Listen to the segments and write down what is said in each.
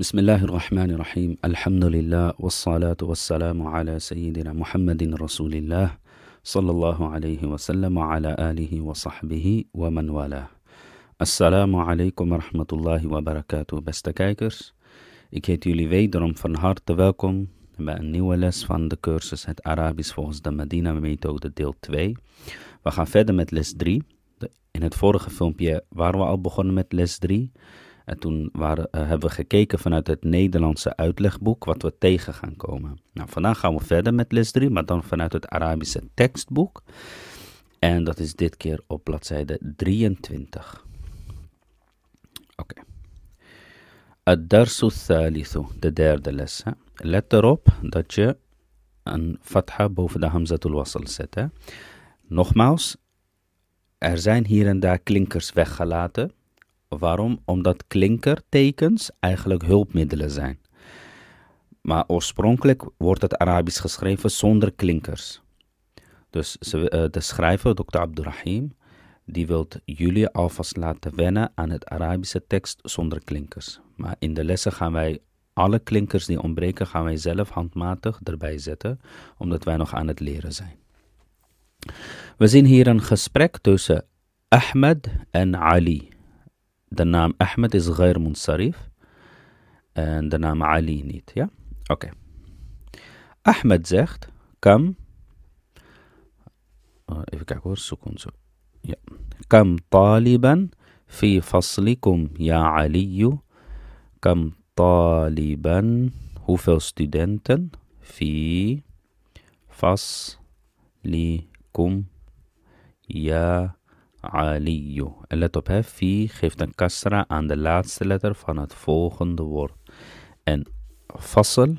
بسم الله الرحمن الرحيم الحمد لله والصلاة والسلام على سيدنا محمد رسول الله صلى الله عليه وسلم وعلى آله وصحبه ومن والاه Assalamu alaikum warahmatullahi wabarakatuh, beste kijkers. Ik heet jullie wederom van harte welkom bij een nieuwe les van de cursus Het Arabisch volgens de Medina-methode, deel 2. We gaan verder met les 3. In het vorige filmpje waren we al begonnen met les 3. En toen waren, eh, hebben we gekeken vanuit het Nederlandse uitlegboek wat we tegen gaan komen. Nou, vandaag gaan we verder met les 3, maar dan vanuit het Arabische tekstboek. En dat is dit keer op bladzijde 23. Oké. Ad-darsu thalithu, de derde les. Let erop dat je een fatha boven de hamzatul wasl zet. Hè? Nogmaals, er zijn hier en daar klinkers weggelaten Waarom? Omdat klinkertekens eigenlijk hulpmiddelen zijn. Maar oorspronkelijk wordt het Arabisch geschreven zonder klinkers. Dus eh, de schrijver, Dr. Abdurrahim, die wil jullie alvast laten wennen aan het Arabische tekst zonder klinkers. Maar in de lessen gaan wij alle klinkers die ontbreken, gaan wij zelf handmatig erbij zetten, omdat wij nog aan het leren zijn. We zien hier een gesprek tussen Ahmed en Ali. دنام احمد از غير منصرف دنام علي نيت يا اوكي احمد زخت كم آه، كم طالبا في فصلكم يا علي كم طالبا هو ستودنتا في فصلكم يا علي Aliyo, En let op, fi geeft een kasra aan de laatste letter van het volgende woord. En fassel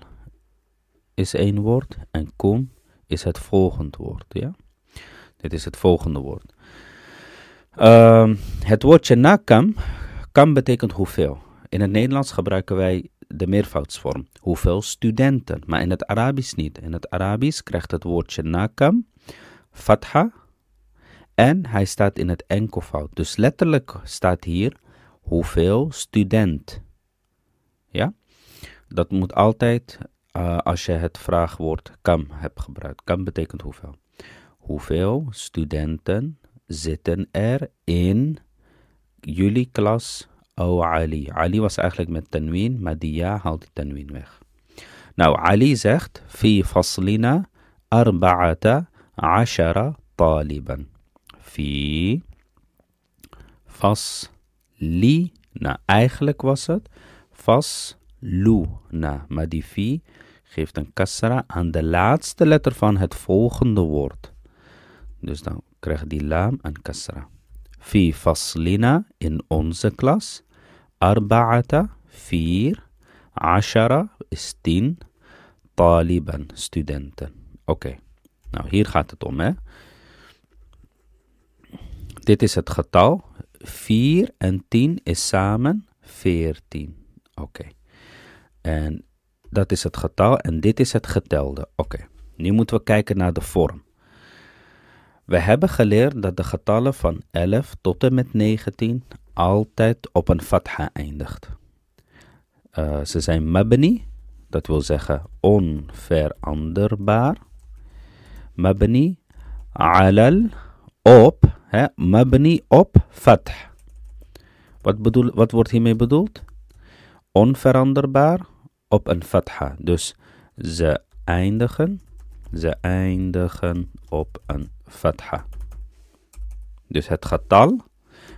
is één woord en kom is het volgende woord. Ja? Dit is het volgende woord. Ehm, het woordje nakam, kam betekent hoeveel. In het Nederlands gebruiken wij de meervoudsvorm. Hoeveel studenten, maar in het Arabisch niet. In het Arabisch krijgt het woordje nakam fatha en hij staat in het enkelvoud. Dus letterlijk staat hier hoeveel student. Ja? Dat moet altijd eh, als je het vraagwoord kam hebt gebruikt. Kam betekent hoeveel. Hoeveel studenten zitten er in jullie klas O oh, Ali? Ali was eigenlijk met tanwin, maar die ja haalt die weg. Nou, Ali zegt, fi faslina arba'ata ashara taliban fi, Fas li, na. Eigenlijk was het Fas lu, na. Maar die fi geeft een kasra aan de laatste letter van het volgende woord. Dus dan krijgt die laam een kasra. Fi faslina in onze klas. Arba'ata, vier. Ashara is tien. Taliban, studenten. Oké, nou hier gaat het om hè. Dit is het getal. 4 en 10 is samen 14. Oké. En dat is het getal en dit is het getelde. Oké. Nu moeten we kijken naar de vorm. We hebben geleerd dat de getallen van 11 tot en met 19 altijd op een fatha eindigt. Eh, ze zijn mabni, dat wil zeggen onveranderbaar. Mabni alal op, hè, mabni op fath. Wat, bedoel, wat wordt hiermee bedoeld? Onveranderbaar op een fatha. Dus ze eindigen, ze eindigen op een fatha. Dus het getal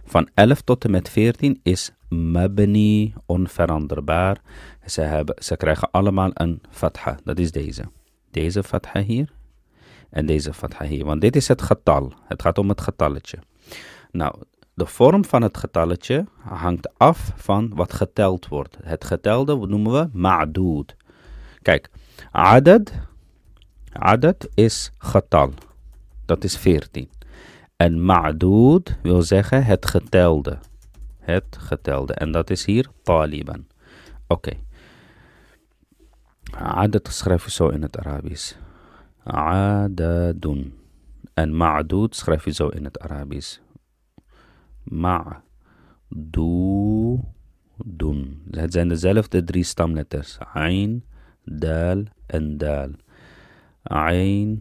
van 11 tot en met 14 is mabni, onveranderbaar. Ze, hebben, ze krijgen allemaal een fatha. Dat is deze. Deze fatha hier en deze fatha hier. Want dit is het getal. Het gaat om het getalletje. Nou, de vorm van het getalletje hangt af van wat geteld wordt. Het getelde noemen we Madud. Kijk, adad, adad is getal. Dat is 14. En Madud wil zeggen het getelde. Het getelde. En dat is hier taliban. Oké. Adad schrijven we zo in het Arabisch doen. En doet, schrijf je zo in het Arabisch. doen. Het zijn dezelfde drie stamletters. Ain, dal en dal. Ain,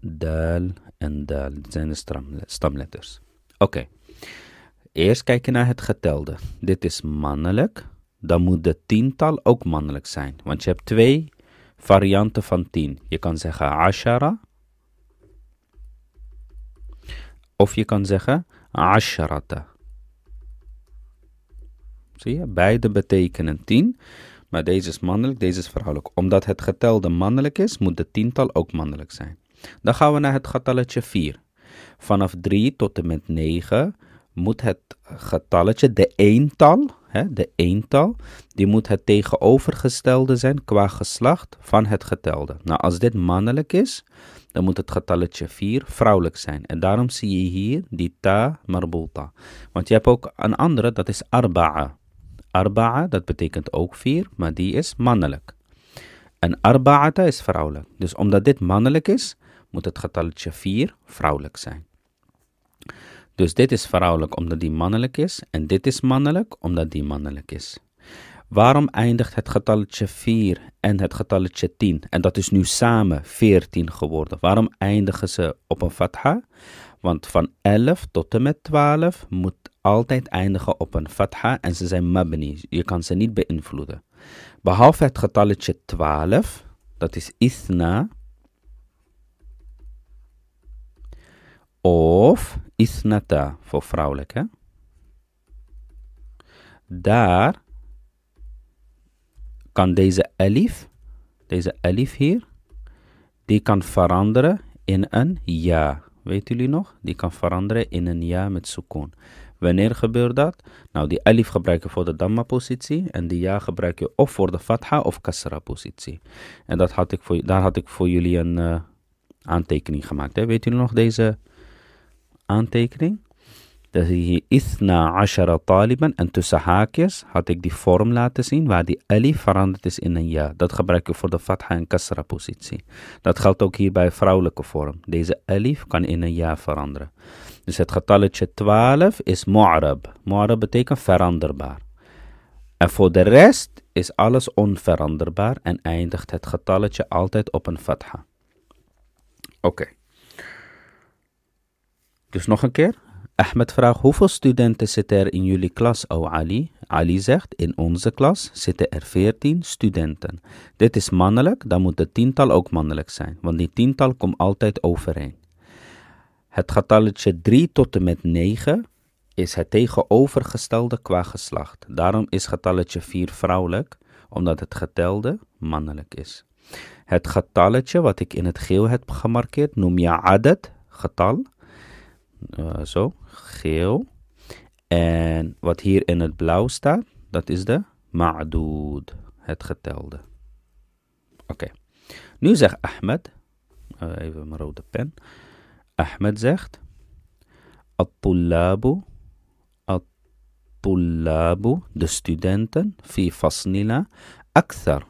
dal en dal. Dat zijn de stamletters. Oké. Okay. Eerst kijken naar het getelde. Dit is mannelijk. Dan moet de tiental ook mannelijk zijn. Want je hebt twee varianten van 10. Je kan zeggen ashara. Of je kan zeggen asharata. Zie je, beide betekenen 10. Maar deze is mannelijk, deze is vrouwelijk. Omdat het getelde mannelijk is, moet de tiental ook mannelijk zijn. Dan gaan we naar het getalletje 4. Vanaf 3 tot en met 9 moet het getalletje, de eental, hè, de eental, die moet het tegenovergestelde zijn qua geslacht van het getelde. Nou, als dit mannelijk is, dan moet het getalletje 4 vrouwelijk zijn. En daarom zie je hier die ta marbuta. Want je hebt ook een andere, dat is arba'a. Arba'a, dat betekent ook 4, maar die is mannelijk. En arba'ata is vrouwelijk. Dus omdat dit mannelijk is, moet het getalletje 4 vrouwelijk zijn. Dus dit is vrouwelijk omdat die mannelijk is en dit is mannelijk omdat die mannelijk is. Waarom eindigt het getalletje 4 en het getalletje 10? En dat is nu samen 14 geworden. Waarom eindigen ze op een fatha? Want van 11 tot en met 12 moet altijd eindigen op een fatha en ze zijn mabni. Je kan ze niet beïnvloeden. Behalve het getalletje 12, dat is isna. Of isnata voor vrouwelijke. Daar kan deze elif, deze elif hier, die kan veranderen in een ja. Weet jullie nog? Die kan veranderen in een ja met sukoon. Wanneer gebeurt dat? Nou, die elif gebruik je voor de damma-positie en die ja gebruik je of voor de fatha of kasra-positie. En dat had ik voor, daar had ik voor jullie een eh, aantekening gemaakt. Hè? Weet jullie nog deze aantekening. Dan zie je hier Ashara Taliban. En tussen haakjes had ik die vorm laten zien waar die alif veranderd is in een ja. Dat gebruik ik voor de fatha en kasra positie. Dat geldt ook hier bij vrouwelijke vorm. Deze alif kan in een ja veranderen. Dus het getalletje 12 is mu'arab. Mu'arab betekent veranderbaar. En voor de rest is alles onveranderbaar en eindigt het getalletje altijd op een fatha. Oké. Dus nog een keer. Ahmed vraagt, hoeveel studenten zitten er in jullie klas, O Ali? Ali zegt, in onze klas zitten er 14 studenten. Dit is mannelijk, dan moet de tiental ook mannelijk zijn, want die tiental komt altijd overeen. Het getalletje 3 tot en met 9 is het tegenovergestelde qua geslacht. Daarom is getalletje 4 vrouwelijk, omdat het getelde mannelijk is. Het getalletje wat ik in het geel heb gemarkeerd noem je adat, getal. Eh, zo, geel. En wat hier in het blauw staat, dat is de ma'dood, het getelde. Oké. Nu zegt Ahmed, eh, even een rode pen. Ahmed zegt, At-tullabu, at-tullabu, de studenten, fi faslina. akthar.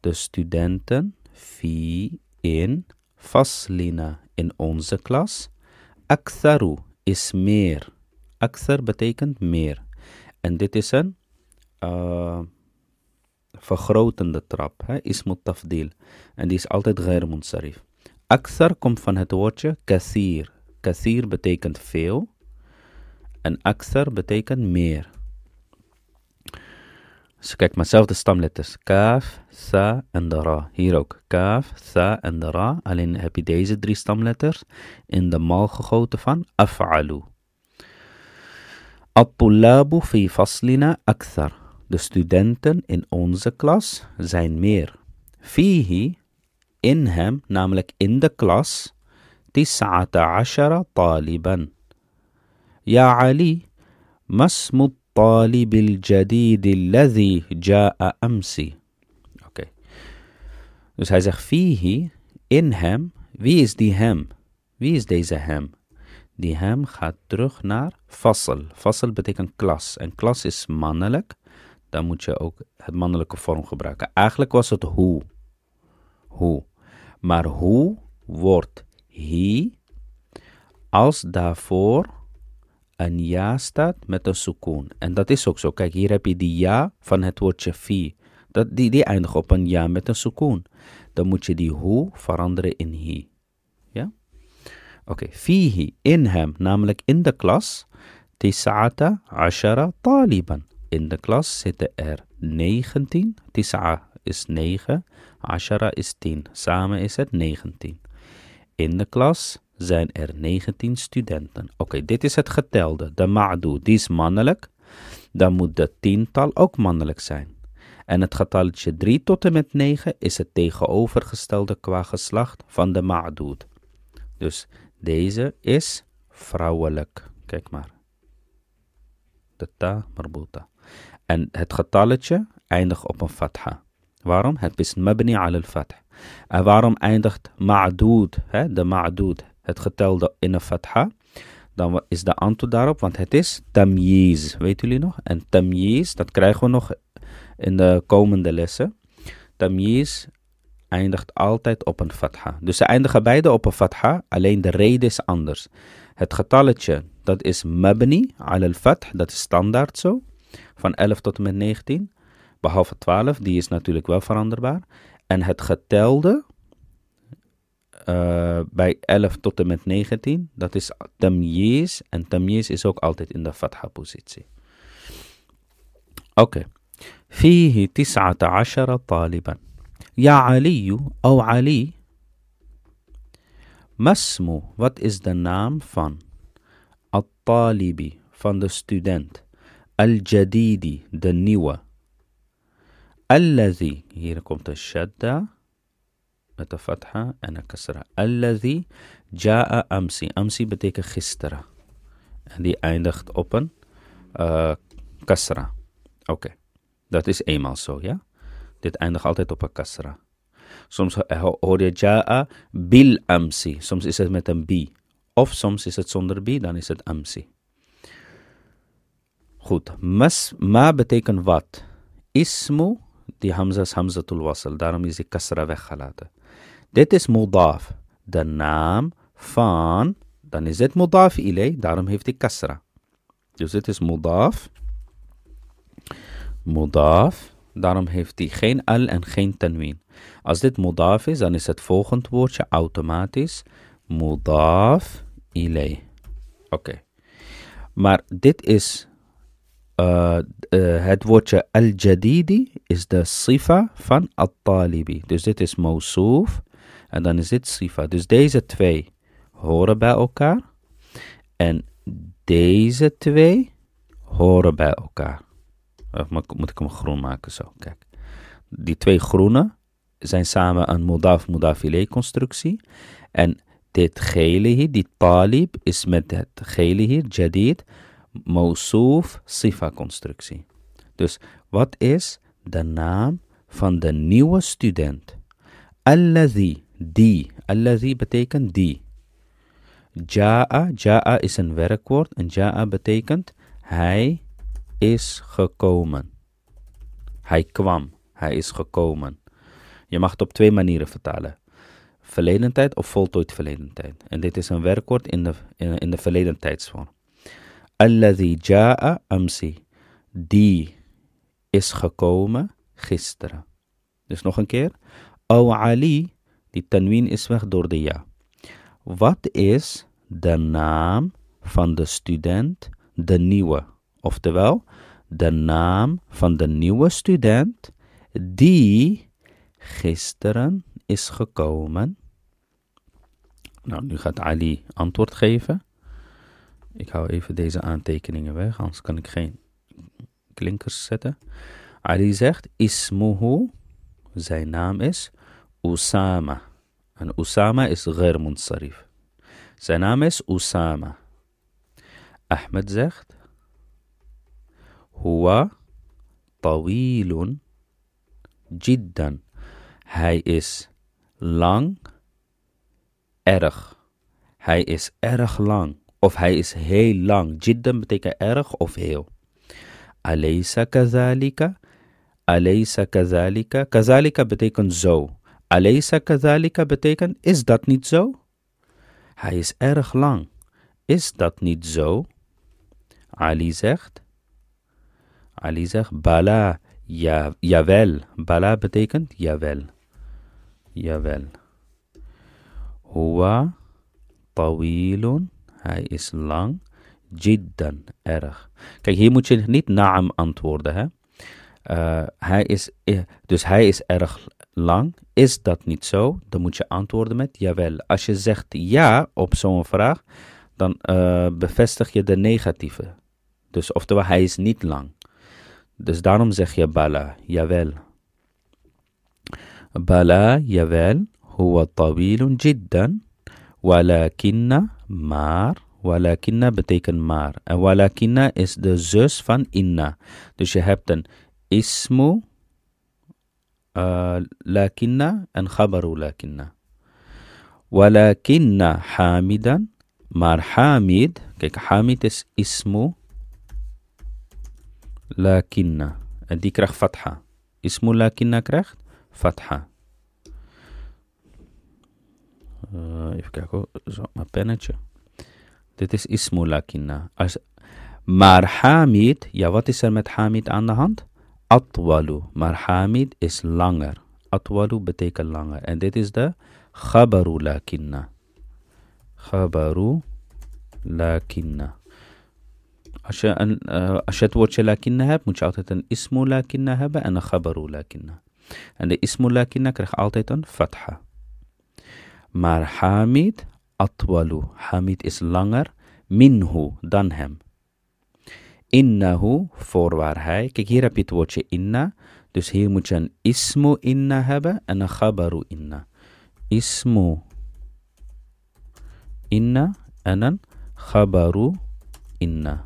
De studenten, fi in faslina, in onze klas. Aksaru is meer. Aksar betekent meer. En dit is een uh, vergrotende trap. Hè? Ismut tafdil. En die is altijd ghair munsarif. komt van het woordje Kasir. Kasir betekent veel. En akthar betekent meer. Dus kijk maar zelf de stamletters. Kaf, sa en de ra. Hier ook. Kaf, sa en de ra. Alleen heb je deze drie stamletters in de mal gegoten van af'alu. at fi faslina akthar. De studenten in onze klas zijn meer. Fihi, in hem, namelijk in de klas, tis'ata ashara taliban. Ja Ali, masmut الطالب الجديد الذي جاء أمس Oké. Dus hij zegt fihi, in hem. Wie is die hem? Wie is deze hem? Die hem gaat terug naar fassel. Fassel betekent klas. En klas is mannelijk. Dan moet je ook het mannelijke vorm gebruiken. Eigenlijk was het hoe. Hoe. Maar hoe wordt hij? als daarvoor een ja staat met een sukoon. En dat is ook zo. Kijk, hier heb je die ja van het woordje fi. Dat, die, die eindigt op een ja met een sukoon. Dan moet je die hoe veranderen in hi. Ja? Oké, okay. fihi, in hem, namelijk in de klas. Tis'ata ashara taliban. In de klas zitten er 19. Tis'a is 9. Ashara is 10. Samen is het 19. In de klas zijn er 19 studenten. Oké, dit is het getelde. De ma'du, die is mannelijk. Dan moet dat tiental ook mannelijk zijn. En het getalletje 3 tot en met 9 is het tegenovergestelde qua geslacht van de ma'dud. Dus deze is vrouwelijk. Kijk maar. De ta marbuta. En het getalletje eindigt op een fatha. Waarom? Het is mabni al fatha. En waarom eindigt ma'doed, de ma'dud, het getelde in een fatha, dan is de antwoord daarop, want het is tamyiz, Weten jullie nog? En tamyiz, dat krijgen we nog in de komende lessen. Tamyiz eindigt altijd op een fatha. Dus ze eindigen beide op een fatha, alleen de reden is anders. Het getalletje, dat is mabni al al-fath, dat is standaard zo, van 11 tot en met 19. Behalve 12, die is natuurlijk wel veranderbaar. En het getelde, eh, bij 11 tot en met 19. Dat is tamjiz. En tamjiz is ook altijd in de fatha positie. Oké. Fihi فيه تسعة taliban. طالبا يا علي Ali. علي ما what is de naam van talibi van de student Al Al-Jadidi, de nieuwe Lazi hier komt de shadda met de fatha en een kasra. Alladhi ja'a amsi. Amsi betekent gisteren. En die eindigt op een kasra. Oké, dat is eenmaal zo, ja? Dit eindigt altijd op een kasra. Soms hoor je ja'a bil amsi. Soms is het met een bi. Of soms is het zonder bi, dan is het amsi. Goed, mas, ma betekent wat? Ismu, die hamza is hamzatul wasl. Daarom is die kasra weggelaten. Dit is mudaf. De naam van, dan is het mudaf ilay, daarom heeft hij kasra. Dus dit is mudaf. Mudaf, daarom heeft hij geen al en geen tanwin. Als dit mudaf is, dan is het volgend woordje automatisch mudaf ilay. Oké. Maar dit is eh, eh, het woordje al-jadidi is de sifa van al-talibi. Dus dit is mausoef en dan is dit sifa. Dus deze twee horen bij elkaar. En deze twee horen bij elkaar. moet ik hem groen maken zo? Kijk. Die twee groene zijn samen een Mudaf Mudafile constructie. En dit gele hier, dit talib, is met het gele hier, jadid, mousouf sifa constructie. Dus wat is de naam van de nieuwe student? Alladhi die. Allazi betekent die. Ja'a, ja'a is een werkwoord en ja'a betekent hij is gekomen. Hij kwam, hij is gekomen. Je mag het op twee manieren vertalen. Verleden tijd of voltooid verleden tijd. En dit is een werkwoord in de, in, de verleden tijdsvorm. Alladhi ja'a amsi. Die is gekomen gisteren. Dus nog een keer. O Ali die tanwin is weg door de ja. Wat is de naam van de student, de nieuwe? Oftewel, de naam van de nieuwe student die gisteren is gekomen. Nou, nu gaat Ali antwoord geven. Ik hou even deze aantekeningen weg, anders kan ik geen klinkers zetten. Ali zegt: Ismuhu, zijn naam is Usama. En Usama is غير Munsarif. Zijn naam is Usama. Ahmed zegt: Huwa tawilun jiddan. Hij is lang, erg. Hij is erg lang. Of hij is heel lang. Jiddan betekent erg of heel. Alaysa kazalika. Alaysa kazalika. Kazalika betekent zo. Alaysa Kazalika betekent, is dat niet zo? Hij is erg lang. Is dat niet zo? Ali zegt, Ali zegt, bala, ja, jawel. Bala betekent jawel. Jawel. Huwa tawilun, hij is lang. Jiddan, erg. Kijk, hier moet je niet naam antwoorden, hè? Eh, hij is, eh, dus hij is erg, lang. Is dat niet zo? Dan moet je antwoorden met jawel. Als je zegt ja op zo'n vraag, dan eh, bevestig je de negatieve. Dus oftewel, hij is niet lang. Dus daarom zeg je bala, jawel. Bala, jawel, huwa tawilun jiddan, walakinna, maar, walakinna betekent maar. En walakinna is de zus van inna. Dus je hebt een ismu, lakinna en khabaru lakinna. Walakinna hamidan, marhamid, hamid, kijk hamid is ismu lakinna. En die krijgt fatha. Ismu lakinna krijgt fatha. even kijken, zo, zo, mijn pennetje. Dit is ismu lakinna. maar hamid, ja wat is er met hamid aan de hand? Atwalu. مرحامد is langer. Atwalu betekent langer. and that is the khabaru lakinna. Khabaru lakinna. Als je, een, مش als je het woordje lakinna hebt, moet je altijd een ismu lakinna hebben en khabaru lakinna. ismu lakinna fatha. atwalu. Hamid is langer minhu dan hem. innahu, voorwaar hij. Kijk, hier heb je het woordje inna. Dus hier moet je een ismu inna hebben en een khabaru inna. Ismu inna en een khabaru inna.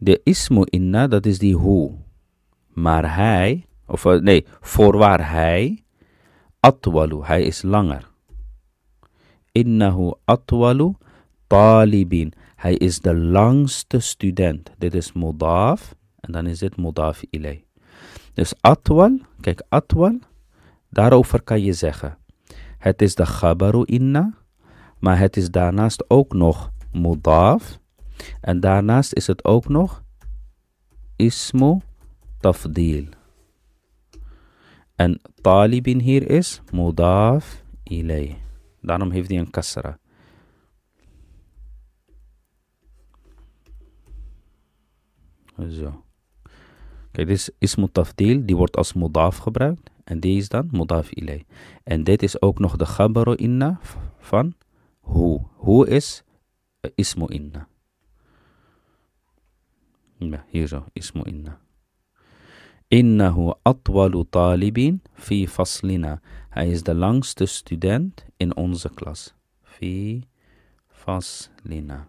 De ismu inna, dat is die hoe. Maar hij, of eh, nee, voorwaar hij, atwalu, hij is langer. Innahu atwalu talibin. Hij is de langste student. Dit is modaf en dan is dit mudaf ilay. Dus atwal, kijk atwal, daarover kan je zeggen. Het is de khabaru inna, maar het is daarnaast ook nog mudaf, En daarnaast is het ook nog ismu tafdil. En talibin hier is mudaf ilay. Daarom heeft hij een kasra. Zo. Kijk, dit is Ismo tafdil, die wordt als modaf gebruikt. En die is dan modaf ilay. En dit is ook nog de gabaro inna van hoe. Hoe is eh, ismo inna. hier zo, ismu inna. Innahu atwalu talibin fi faslina. Hij is de langste student in onze klas. Fi faslina.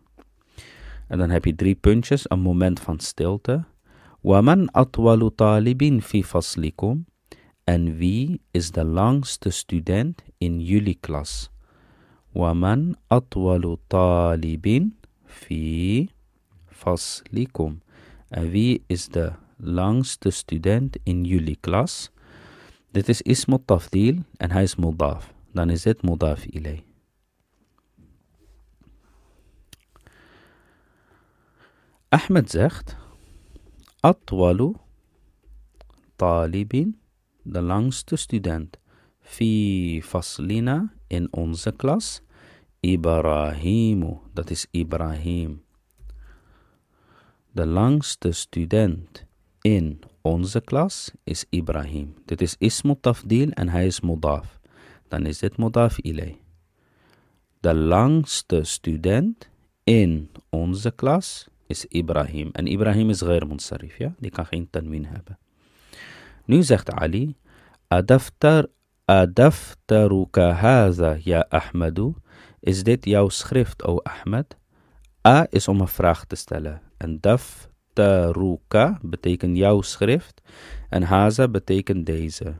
En dan heb je drie puntjes, een moment van stilte. Waman atwalu talibin fi faslikum. En wie is de langste student in jullie klas? Waman atwalu talibin fi faslikum. En wie is de langste student in jullie klas? Dit is ismut tafdil en hij is modaf. Dan is dit modaf ilay. Ahmed zegt "Atwalu, talibin, de langste student Fi Faslina in onze klas Ibrahimu dat is Ibrahim de langste student in onze klas is Ibrahim. Dit is ismu tafdil en hij is modaf. Dan is dit modaf ilay. De langste student in onze klas is Ibrahim. En Ibrahim is geen munsarif, Die kan geen tanwin hebben. Nu zegt Ali, Adaftar, adaftaruka haza, ja Ahmadu. Is dit jouw schrift, o Ahmed? A is om een vraag te stellen. En daftaruka betekent jouw schrift. En haza betekent deze.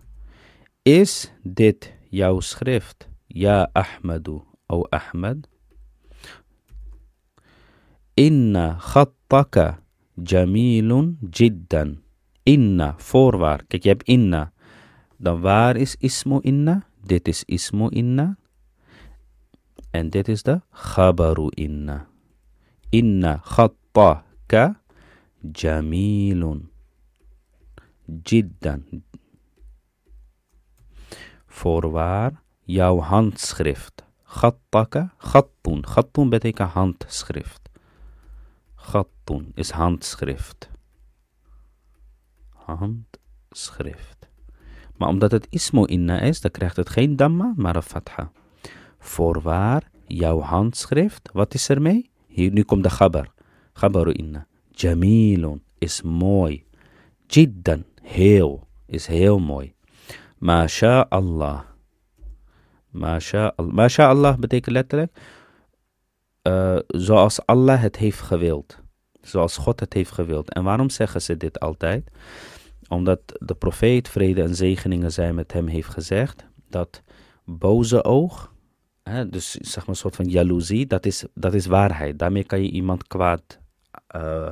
Is dit jouw schrift, ja Ahmadu, o Ahmed? Inna khattaka jamilun jiddan. Inna, voorwaar. Kijk, je hebt inna. Dan waar is ismo inna? Dit is ismo inna. En dit is de khabaru inna. Inna khattaka jamilun jiddan. Voorwaar, jouw handschrift. Khattaka, khattun. Khattun betekent handschrift. Gattun is handschrift. Handschrift. Maar omdat het ismo inna is, dan krijgt het geen damma, maar een fatha. Voorwaar, jouw handschrift, wat is er mee? Hier, nu komt de gabar. Gabaru inna. Jamilun is mooi. Jiddan, heel, is heel mooi. Masha Allah. Masha Allah betekent letterlijk eh, zoals Allah het heeft gewild. Zoals God het heeft gewild. En waarom zeggen ze dit altijd? Omdat de profeet, vrede en zegeningen zijn met hem, heeft gezegd dat boze oog, hè, dus zeg maar een soort van jaloezie, dat is, dat is waarheid. Daarmee kan je iemand kwaad, eh,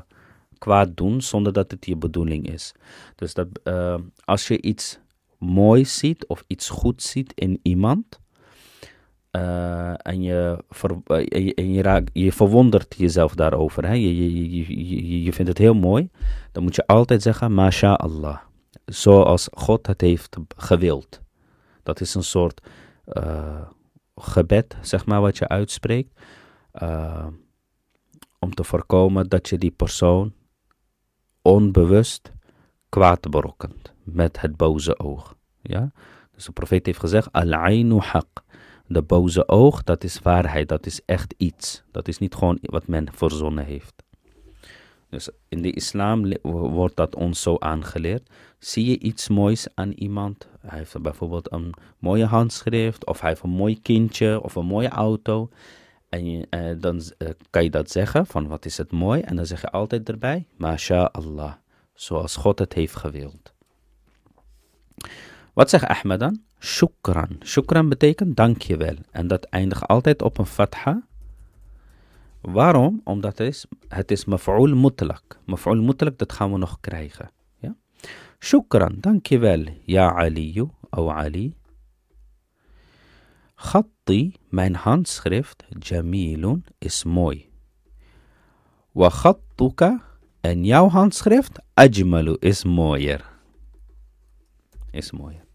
kwaad doen zonder dat het je bedoeling is. Dus dat, eh, als je iets moois ziet of iets goed ziet in iemand, uh, en je, eh, je, je verwondert jezelf daarover. Hè? Je, je, je, je, vindt het heel mooi. Dan moet je altijd zeggen, Masha Allah. Zoals God het heeft gewild. Dat is een soort uh, gebed, zeg maar, wat je uitspreekt. om te voorkomen dat je die persoon onbewust kwaad berokkent. Met het boze oog. Ja? Dus de profeet heeft gezegd, Al-Ainu Haq. De boze oog, dat is waarheid, dat is echt iets. Dat is niet gewoon wat men verzonnen heeft. Dus in de islam wordt dat ons zo aangeleerd. Zie je iets moois aan iemand? Hij heeft bijvoorbeeld een mooie handschrift, of hij heeft een mooi kindje, of een mooie auto. En eh, dan eh, kan je dat zeggen, van wat is het mooi. En dan zeg je altijd erbij, masha'allah, zoals God het heeft gewild. Wat zegt Ahmed dan? shukran. Shukran betekent dankjewel. En dat eindigt altijd op een fatha. Waarom? Omdat het is, het is maf'ul mutlak. Maf'ul mutlak, dat gaan we nog krijgen. Ja? Shukran, dankjewel. Ja Aliu, o Ali. Khatti, mijn handschrift, jamilun, is mooi. Wa khattuka, en jouw handschrift, ajmalu, is mooier. Is mooier.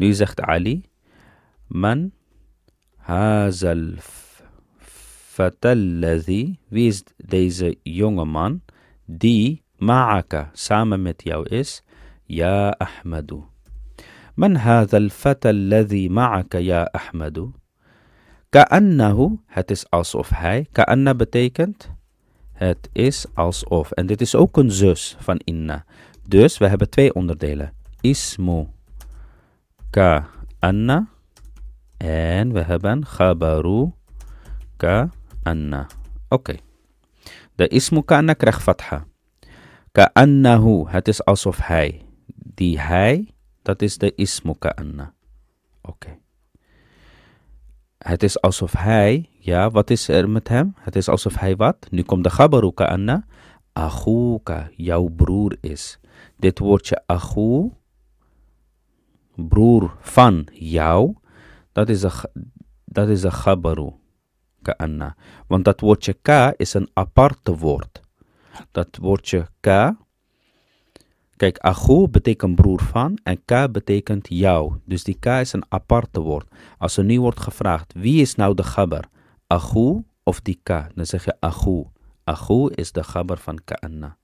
Nu zegt Ali, man hazal fatallazi, wie is deze jonge man die ma'aka samen met jou is? Ja Ahmadu. Man hazal fatallazi ma'aka ja Ahmadu. Ka'annahu, het is alsof hij. Ka'anna betekent het is alsof. En dit is ook een zus van inna. Dus we hebben twee onderdelen. Ismu ka anna. En we hebben khabaru ka anna. Oké. De Ismuka anna krijgt fatha. Ka annahu. Het is alsof hij. Die hij, dat is de Ismuka anna. Oké. Het is alsof hij, ja, wat is er met hem? Het is alsof hij wat? Nu komt de khabaru ka anna. Achuka, jouw broer is. Dit woordje achu broer van jou, dat is een, dat is een Ka'anna. Want dat woordje ka is een aparte woord. Dat woordje ka. Kijk, agu betekent broer van en ka betekent jou. Dus die ka is een aparte woord. Als er nu wordt gevraagd, wie is nou de gabber? agu of die ka? Dan zeg je agu. Agu is de Gabber van ka'anna.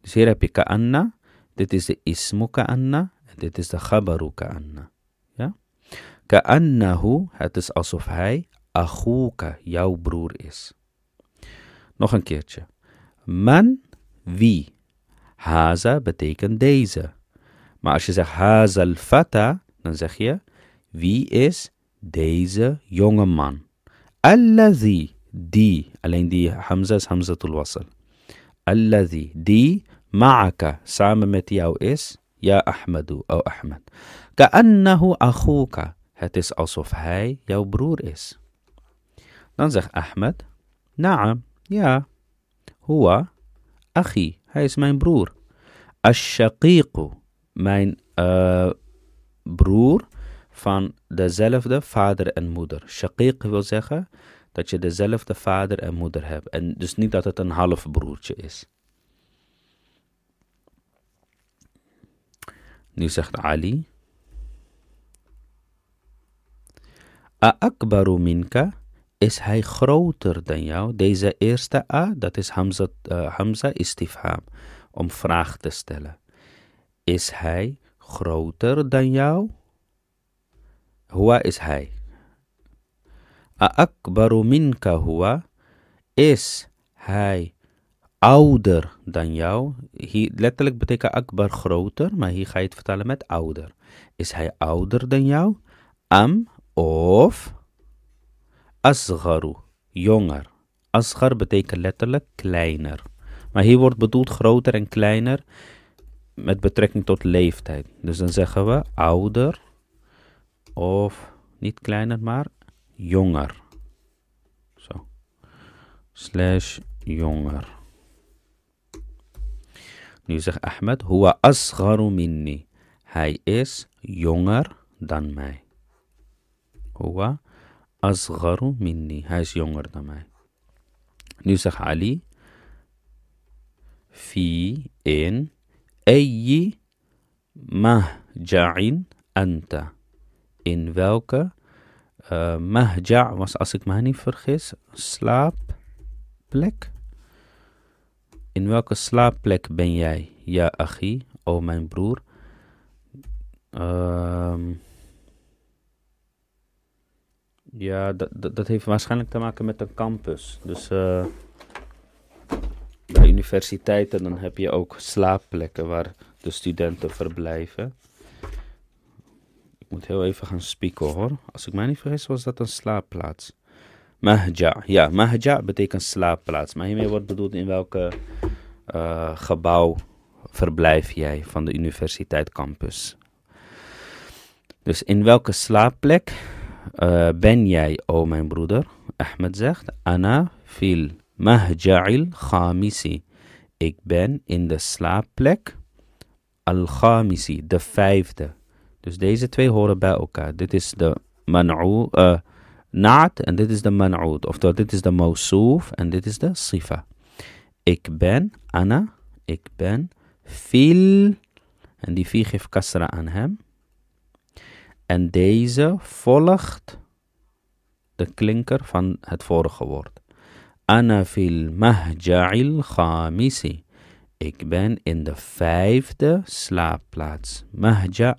Dus hier heb je ka'anna. Dit is de ismu ka'anna Dit is de khabaru anna. Ja? Ka'annahu, het is alsof hij achuka, jouw broer is. Nog een keertje. Man, wie? Haza betekent deze. Maar als je zegt hazal fata, dan zeg je wie is deze jonge man? Allazi, die. Alleen die hamza is Hamza hamzatul wasl. Allazi, die ma'aka, samen met jou is Ja Ahmadu, o Ahmed. Ka'annahu akhuka. Het is alsof hij jouw broer is. Dan zegt Ahmed, Naam, ja. Huwa? achi. Hij is mijn broer. Ashaqiqu, mijn eh, broer van dezelfde vader en moeder. Shaqiq wil zeggen dat je dezelfde vader en moeder hebt. En dus niet dat het een halfbroertje is. Nu zegt Ali. A minka. Is hij groter dan jou? Deze eerste A, dat is Hamza, uh, Hamza istifham. Om vraag te stellen. Is hij groter dan jou? Hoe is hij. A akbaru minka hua. Is hij ouder dan jou. Hier, letterlijk betekent akbar groter, maar hier ga je het vertalen met ouder. Is hij ouder dan jou? Am of asgaru jonger. Asgar betekent letterlijk kleiner. Maar hier wordt bedoeld groter en kleiner met betrekking tot leeftijd. Dus dan zeggen we ouder of niet kleiner, maar jonger. Zo. Slash jonger. نيزخ أحمد هو أصغر مني هاي is younger than me هو أصغر مني هاي is younger than me نيزخ علي في إن أي مهجع أنت in welke uh, mehja was, als ik me niet vergis, slaapplek. In welke slaapplek ben jij, ja achi, o oh mijn broer? Ehm, ja, dat, heeft waarschijnlijk te maken met een campus. Dus eh, bij universiteiten dan heb je ook slaapplekken waar de studenten verblijven. Ik moet heel even gaan spieken hoor. Als ik mij niet vergis was dat een slaapplaats. Mahja. Ja, Mahja betekent slaapplaats. Maar hiermee wordt bedoeld in welke eh, gebouw verblijf jij van de universiteit campus. Dus in welke slaapplek eh, ben jij, o oh mijn broeder? Ahmed zegt, Ana fil mahja'il khamisi. Ik ben in de slaapplek al-khamisi, de vijfde. Dus deze twee horen bij elkaar. Dit is de man'u, eh, Naat, en dit is de Manud, of dit is de Mausuf en dit is de sifa. Ik ben, ana, ik ben, fil. En die fil geeft kasra aan hem. En deze volgt de klinker van het vorige woord. Ana fil mahja'il khamisi. Ik ben in de vijfde slaapplaats. Mahja'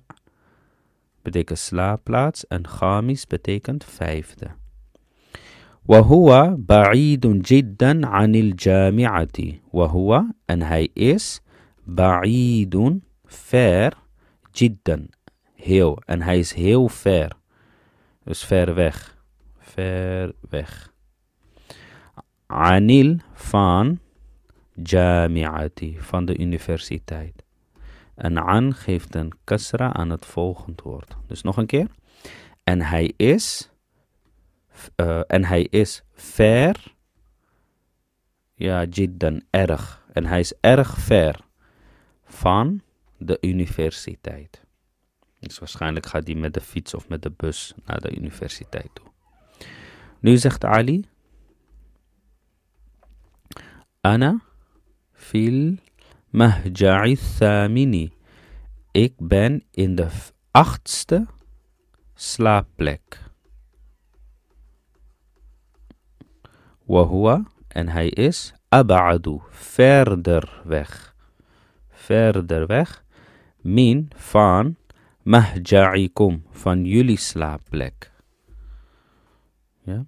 betekent slaapplaats en Ghamis betekent vijfde. Wahua ba'idun jiddan anil jami'ati. Wahua en hij is ba'idun ver jiddan. Heel. En hij is heel ver. Dus ver weg. Ver weg. Anil van jami'ati. Van de universiteit. En an geeft een kasra aan het volgend woord. Dus nog een keer. En hij is. Eh, en hij is ver. Ja, jidden, erg. En hij is erg ver van de universiteit. Dus waarschijnlijk gaat hij met de fiets of met de bus naar de universiteit toe. Nu zegt Ali. Anna fil Mahja'i Thamini. Ik ben in de achtste slaapplek. Wahua, en hij is ab'adu, verder weg. Verder weg, min van mahja'ikum, van jullie slaapplek. Ja?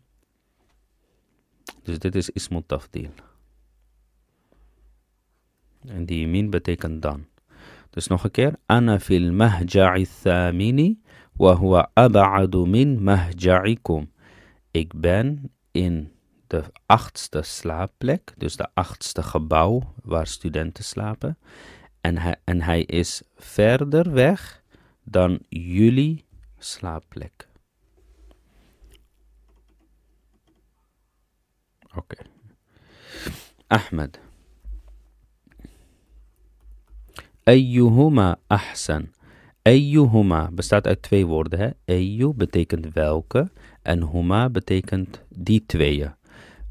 Dus dit is ismut tafdil. En die min betekent dan. Dus nog een keer. Ana fil mahja'i thamini wa huwa min mahja'ikum. Ik ben in de achtste slaapplek, dus de achtste gebouw waar studenten slapen. En hij, en hij is verder weg dan jullie slaapplek. Oké. Ahmed. Ayyuhuma ahsan. Ayyuhuma bestaat uit twee woorden. Hè? betekent welke en huma betekent die tweeën.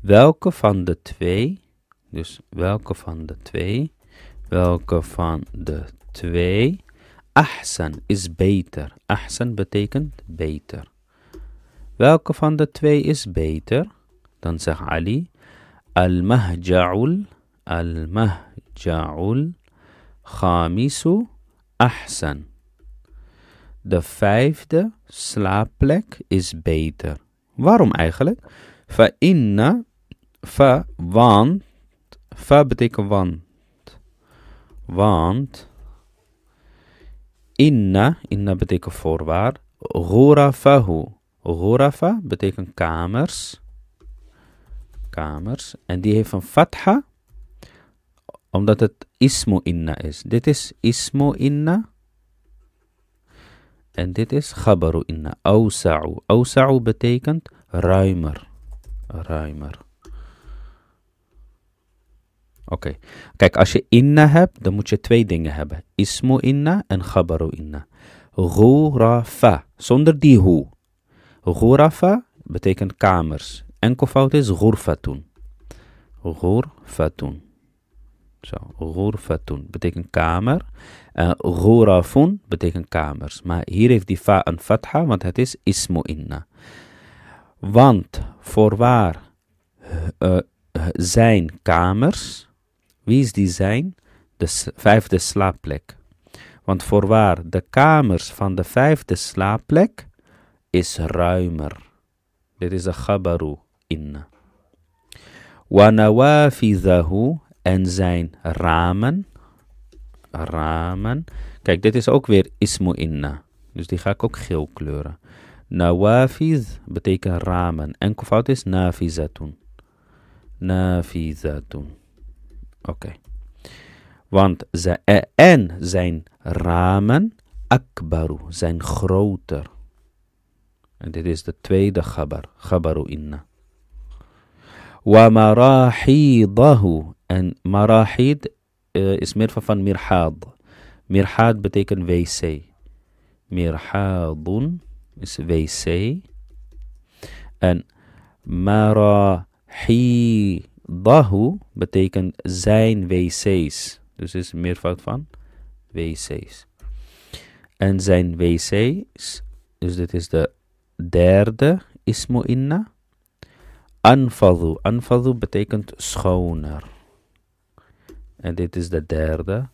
Welke van de twee, dus welke van de twee, welke van de twee, ahsan is beter. Ahsan betekent beter. Welke van de twee is beter? Dan zegt Ali, al-mahja'ul, al-mahja'ul خامس Ahsan. De vijfde slaapplek is beter. Waarom eigenlijk? Fa inna, fa want, fa betekent want. Want, inna, inna betekent voorwaar, gurafahu. ghurafa betekent kamers. Kamers. En die heeft een fatha omdat het ismu inna is. Dit is ismu inna. En dit is khabaru inna. Awsa'u. Awsa'u betekent ruimer. Ruimer. Oké. Kijk, als je inna hebt, dan moet je twee dingen hebben. Ismu inna en khabaru inna. Ghurafa. Zonder die hoe. Ghurafa betekent kamers. Enkelvoud is ghurfatun. Ghurfatun. Zo, ghurfatun betekent kamer. En eh, ghurafun betekent kamers. Maar hier heeft die fa een fatha, want het is ismu inna. Want voorwaar eh, eh, zijn kamers. Wie is die zijn? De vijfde slaapplek. Want voorwaar de kamers van de vijfde slaapplek is ruimer. Dit is de khabaru inna. zahu en zijn ramen. Ramen. Kijk, dit is ook weer ismu inna. Dus die ga ik ook geel kleuren. Nawafiz betekent ramen. En fout is nafizatun. Nafizatun. Oké. Want ze, eh, en zijn ramen akbaru, zijn groter. En dit is de tweede gabar, gabaru inna. Wa marahidahu en marahid eh, is meer van mirhaad. Mirhaad betekent wc. Mirhaadun is wc. En marahidahu betekent zijn wc's. Dus is meer van wc's. En zijn wc's, dus dit is de derde ismu inna. Anfadu, anfadu betekent schoner. En dit is de derde.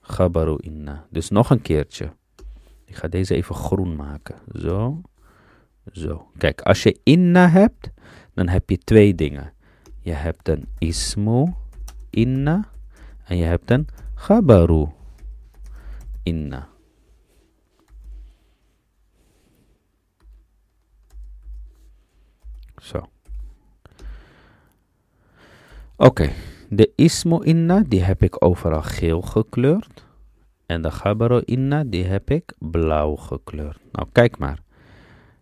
Gabaru inna. Dus nog een keertje. Ik ga deze even groen maken. Zo. Zo. Kijk, als je inna hebt, dan heb je twee dingen. Je hebt een ismo inna en je hebt een gabaru inna. Zo. Oké. De ismo inna, die heb ik overal geel gekleurd. En de gabaro inna, die heb ik blauw gekleurd. Nou, kijk maar.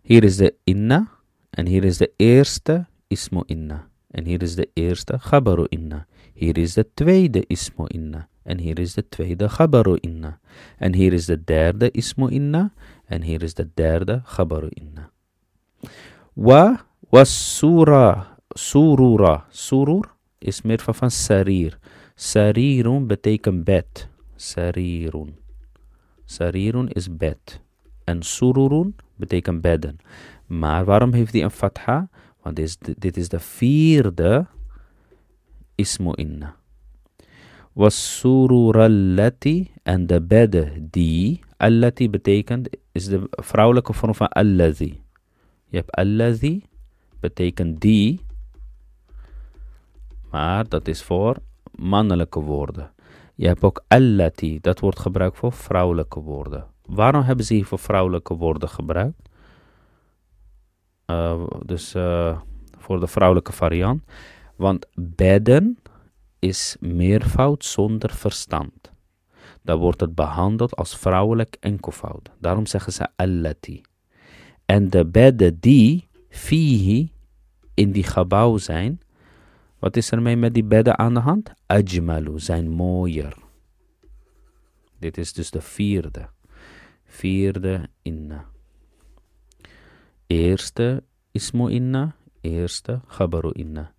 Hier is de inna. En hier is de eerste ismo inna. En hier is de eerste gabaro inna. Hier is de tweede ismo inna. En hier is de tweede gabaro inna. En hier is de derde ismo inna. En hier is de derde gabaro inna. Wa was sura. Surura. Surur اسمير ففان سرير سرير بتيكن بيت سرير سرير is بيت ان سرور بتيكن بدن ما وارم هيف دي ان فتحة وان ديز ديت از ذا فير ذا اسمو ان والسرور التي ان ذا بيد دي التي بتيكن از ذا فراولك فورم فان الذي يب الذي بتيكن دي Maar dat is voor mannelijke woorden. Je hebt ook allati, dat wordt gebruikt voor vrouwelijke woorden. Waarom hebben ze hier voor vrouwelijke woorden gebruikt? Eh, dus eh, voor de vrouwelijke variant. Want bedden is meervoud zonder verstand. Dan wordt het behandeld als vrouwelijk enkelvoud. Daarom zeggen ze allati. En de bedden die fihi in die gebouw zijn, wat is er mee met die bedden aan de hand? Ajmalu zijn mooier. Dit is dus de vierde. Vierde inna. Eerste ismu inna. Eerste khabaru inna.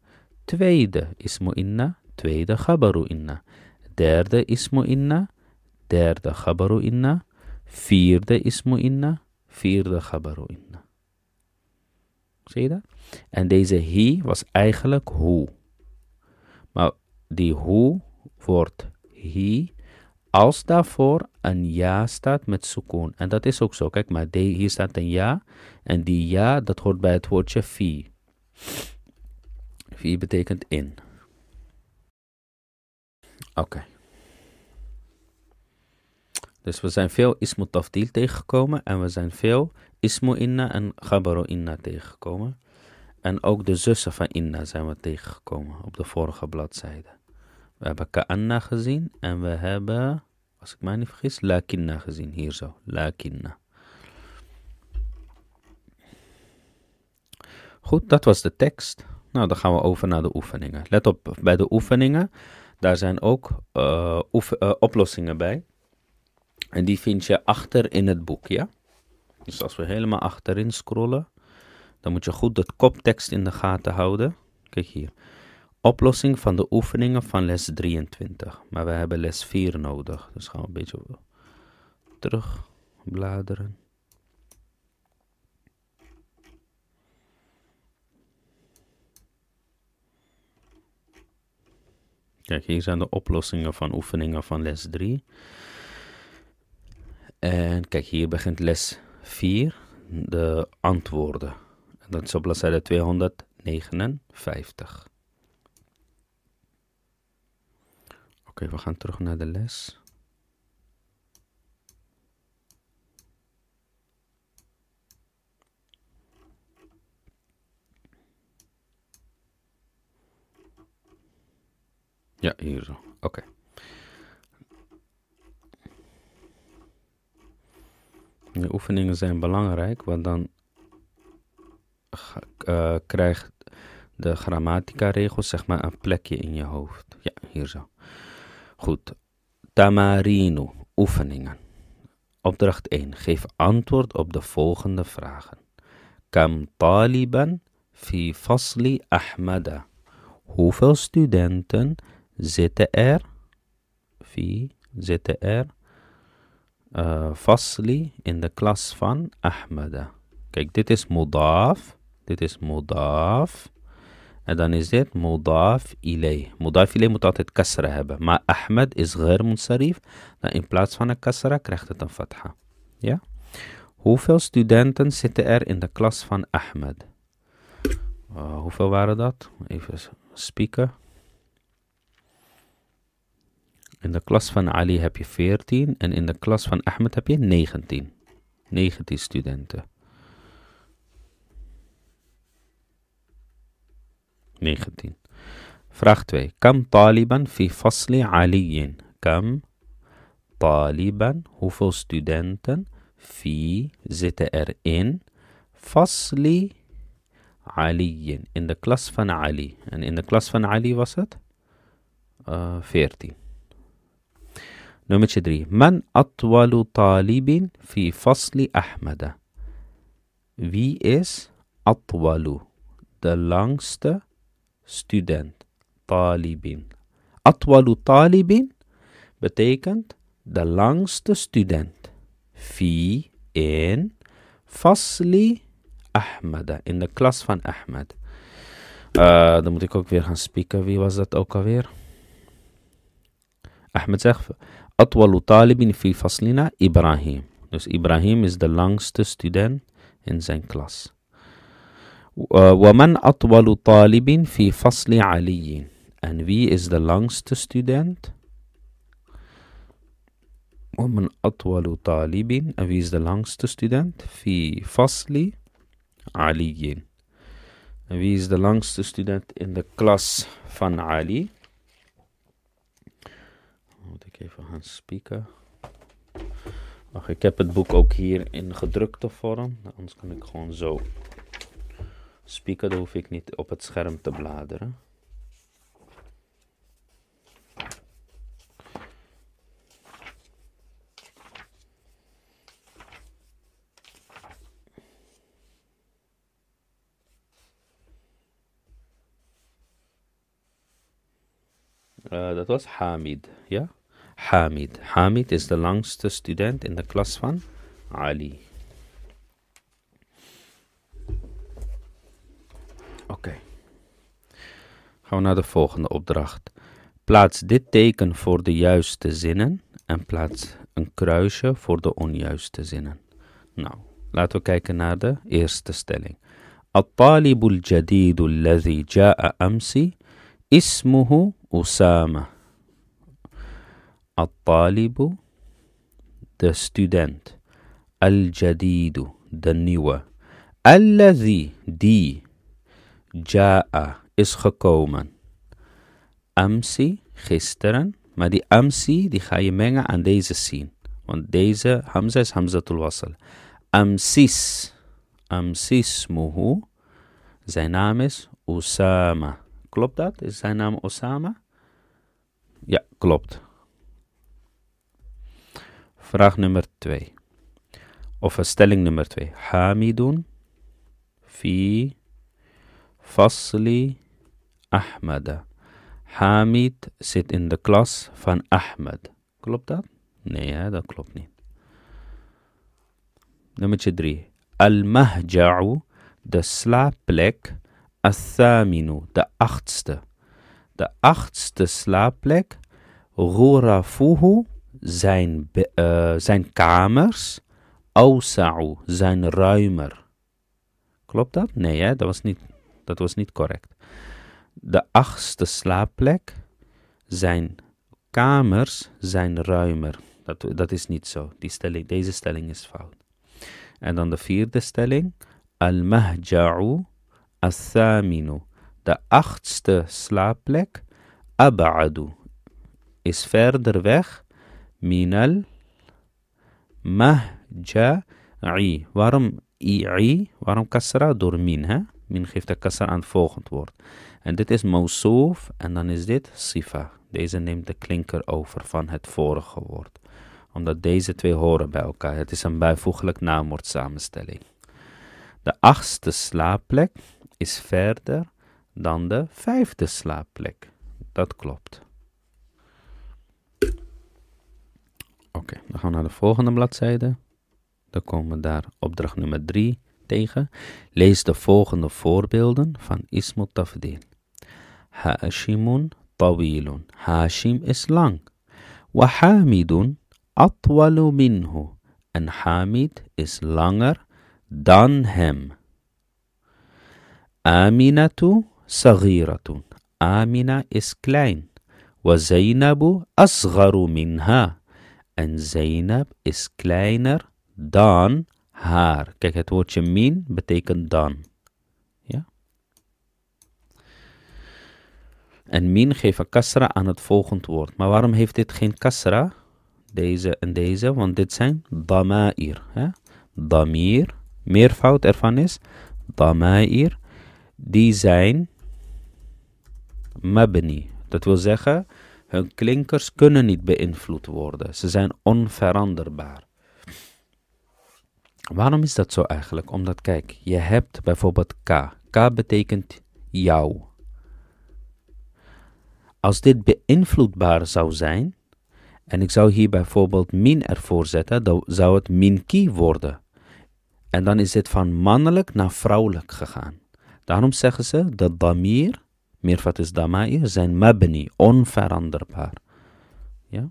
Tweede ismu inna. Tweede khabaru inna. Derde ismu inna. Derde khabaru inna. Vierde ismu inna. Vierde khabaru inna. Zie je dat? En deze hi was eigenlijk hoe. Maar die hoe wordt hi als daarvoor een ja staat met sukoon. En dat is ook zo. Kijk maar, hier staat een ja. En die ja, dat hoort bij het woordje fi. Fi betekent in. Oké. Dus we zijn veel ismu tafdil tegengekomen en we zijn veel ismu inna en gabaro inna tegengekomen. En ook de zussen van Inna zijn we tegengekomen op de vorige bladzijde. We hebben Ka'anna gezien en we hebben, als ik mij niet vergis, Lakina gezien. Hier zo, Lakinna. Goed, dat was de tekst. Nou, dan gaan we over naar de oefeningen. Let op, bij de oefeningen, daar zijn ook eh, eh, oplossingen bij. En die vind je achter in het boek, ja? Dus als we helemaal achterin scrollen, dan moet je goed de koptekst in de gaten houden. Kijk hier. Oplossing van de oefeningen van les 23. Maar we hebben les 4 nodig. Dus gaan we een beetje terug bladeren. Kijk, hier zijn de oplossingen van oefeningen van les 3. En kijk, hier begint les 4, de antwoorden. Dat is op bladzijde 259. Oké, we gaan terug naar de les. Ja, hier zo. Oké. De oefeningen zijn belangrijk, want dan uh, krijgt de grammatica-regels zeg maar een plekje in je hoofd. Ja, hier zo. Goed. Tamarino, oefeningen. Opdracht 1. Geef antwoord op de volgende vragen. Kam taliban fi fasli ahmada. Hoeveel studenten zitten er? Fi zitten er? Eh, fasli in de klas van Ahmada. Kijk, dit is modaf. Dit is modaf. En dan is dit modaf ilay. Modaf ilay moet altijd kasra hebben. Maar Ahmed is gher munsarif. Dan nou, in plaats van een kasra krijgt het een fatha. Ja? Hoeveel studenten zitten er in de klas van Ahmed? Eh, hoeveel waren dat? Even spieken. In de klas van Ali heb je 14 en in de klas van Ahmed heb je 19. 19 studenten. 19 فراغ 2 كم طالبا في فصل علي كم طالبا هو ستودنتا في زت ار ان فصل علي ان ذا كلاس فان علي ان ان ذا كلاس فان علي وسط 30 آه، نمتش دري من اطول طالب في فصل احمد في اس اطول the longest student, talibin. Atwalu talibin betekent de langste student. Fi in Fasli Ahmeda. in de klas van Ahmed. Eh, dan moet ik ook weer gaan spieken. Wie was dat ook alweer? Ahmed zegt, Atwalu talibin fi faslina Ibrahim. Dus Ibrahim is de langste student in zijn klas. Eh, ومن أطول طالب في فصل علي and wie is de langste student ومن أطول طالب and wie is de langste student في فصل علي en wie is de langste student in de klas van Ali moet ik even gaan spieken Wacht, ik heb het boek ook hier in gedrukte vorm. Anders kan ik gewoon zo Spieker, dan hoef ik niet op het scherm te bladeren. Eh, dat was Hamid, ja? Hamid. Hamid is de langste student in de klas van Ali. Gaan we naar de volgende opdracht. Plaats dit teken voor de juiste zinnen en plaats een kruisje voor de onjuiste zinnen. Nou, laten we kijken naar de eerste stelling. الطالب الجديد الذي جاء أمس اسمه أسامة. الطالب de student. Jadidu de nieuwe. الذي die جاء is gekomen. Amsi, gisteren. Maar die amsi, die ga je mengen aan deze zien. Want deze hamza is hamzatul Tulwassel. Amsis. Amsis muhu. Zijn naam is Osama. Klopt dat? Is zijn naam Osama? Ja, klopt. Vraag nummer 2. Of stelling nummer 2. Hamidun fi fasli Ahmada. Hamid zit in de klas van Ahmed. Klopt dat? Nee, hè? dat klopt niet. Nummer 3. Al-Mahja'u, de slaapplek. Athaminu, de achtste. De achtste slaapplek. Ghurafuhu, zijn, uh, zijn kamers. Ausau, zijn ruimer. Klopt dat? Nee, hè? Dat, was niet, dat was niet correct. De achtste slaapplek, zijn kamers zijn ruimer. Dat, dat is niet zo. Die stelling, deze stelling is fout. En dan de vierde stelling. Al-Mahja'u al-Thaminu. De achtste slaapplek, Ab'adu, is verder weg. Minal Mahja'i. Waarom i? Waarom kasra? Door min, hè? Min geeft de kasra aan het volgend woord. En dit is Mosuf. en dan is dit sifa. Deze neemt de klinker over van het vorige woord. Omdat deze twee horen bij elkaar. Het is een bijvoeglijk naamwoord samenstelling. De achtste slaapplek is verder dan de vijfde slaapplek. Dat klopt. Oké, dan gaan we naar de volgende bladzijde. Dan komen we daar opdracht nummer 3 tegen. Lees de volgende voorbeelden van Ismut Tavdin. هاشم طويل هاشم is long وحامد أطول منه أن حامد is longer than him آمنة صغيرة آمنة is klein وزينب أصغر منها أن زينب is kleiner than her كيف تقول مين بتيكن done En min geven kasra aan het volgend woord. Maar waarom heeft dit geen kasra? Deze en deze, want dit zijn damair. Hè? Damir, meervoud ervan is damair. Die zijn mabni. Dat wil zeggen, hun klinkers kunnen niet beïnvloed worden. Ze zijn onveranderbaar. Waarom is dat zo eigenlijk? Omdat, kijk, je hebt bijvoorbeeld K. K betekent jou. Als dit beïnvloedbaar zou zijn, en ik zou hier bijvoorbeeld min ervoor zetten, dan zou het minki worden. En dan is het van mannelijk naar vrouwelijk gegaan. Daarom zeggen ze dat damir, meervat is damair, zijn mabni, onveranderbaar. Ja?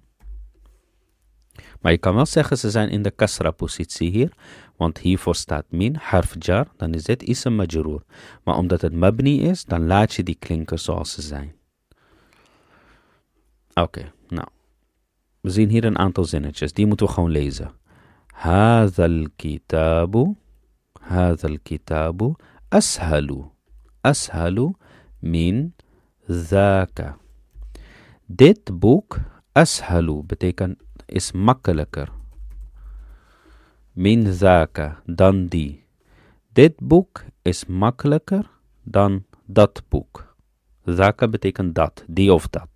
Maar je kan wel zeggen ze zijn in de kasra-positie hier, want hiervoor staat min, harfjar, dan is dit ism majroer. Maar omdat het mabni is, dan laat je die klinken zoals ze zijn. Oké, nou. We zien hier een aantal zinnetjes. Die moeten we gewoon lezen. Hazal kitabu. Hazal kitabu. Ashalu. Ashalu min zaka. Dit boek, ashalu, betekent is makkelijker. Min zaka, dan die. Dit boek is makkelijker dan dat boek. Zaka betekent dat, die of dat.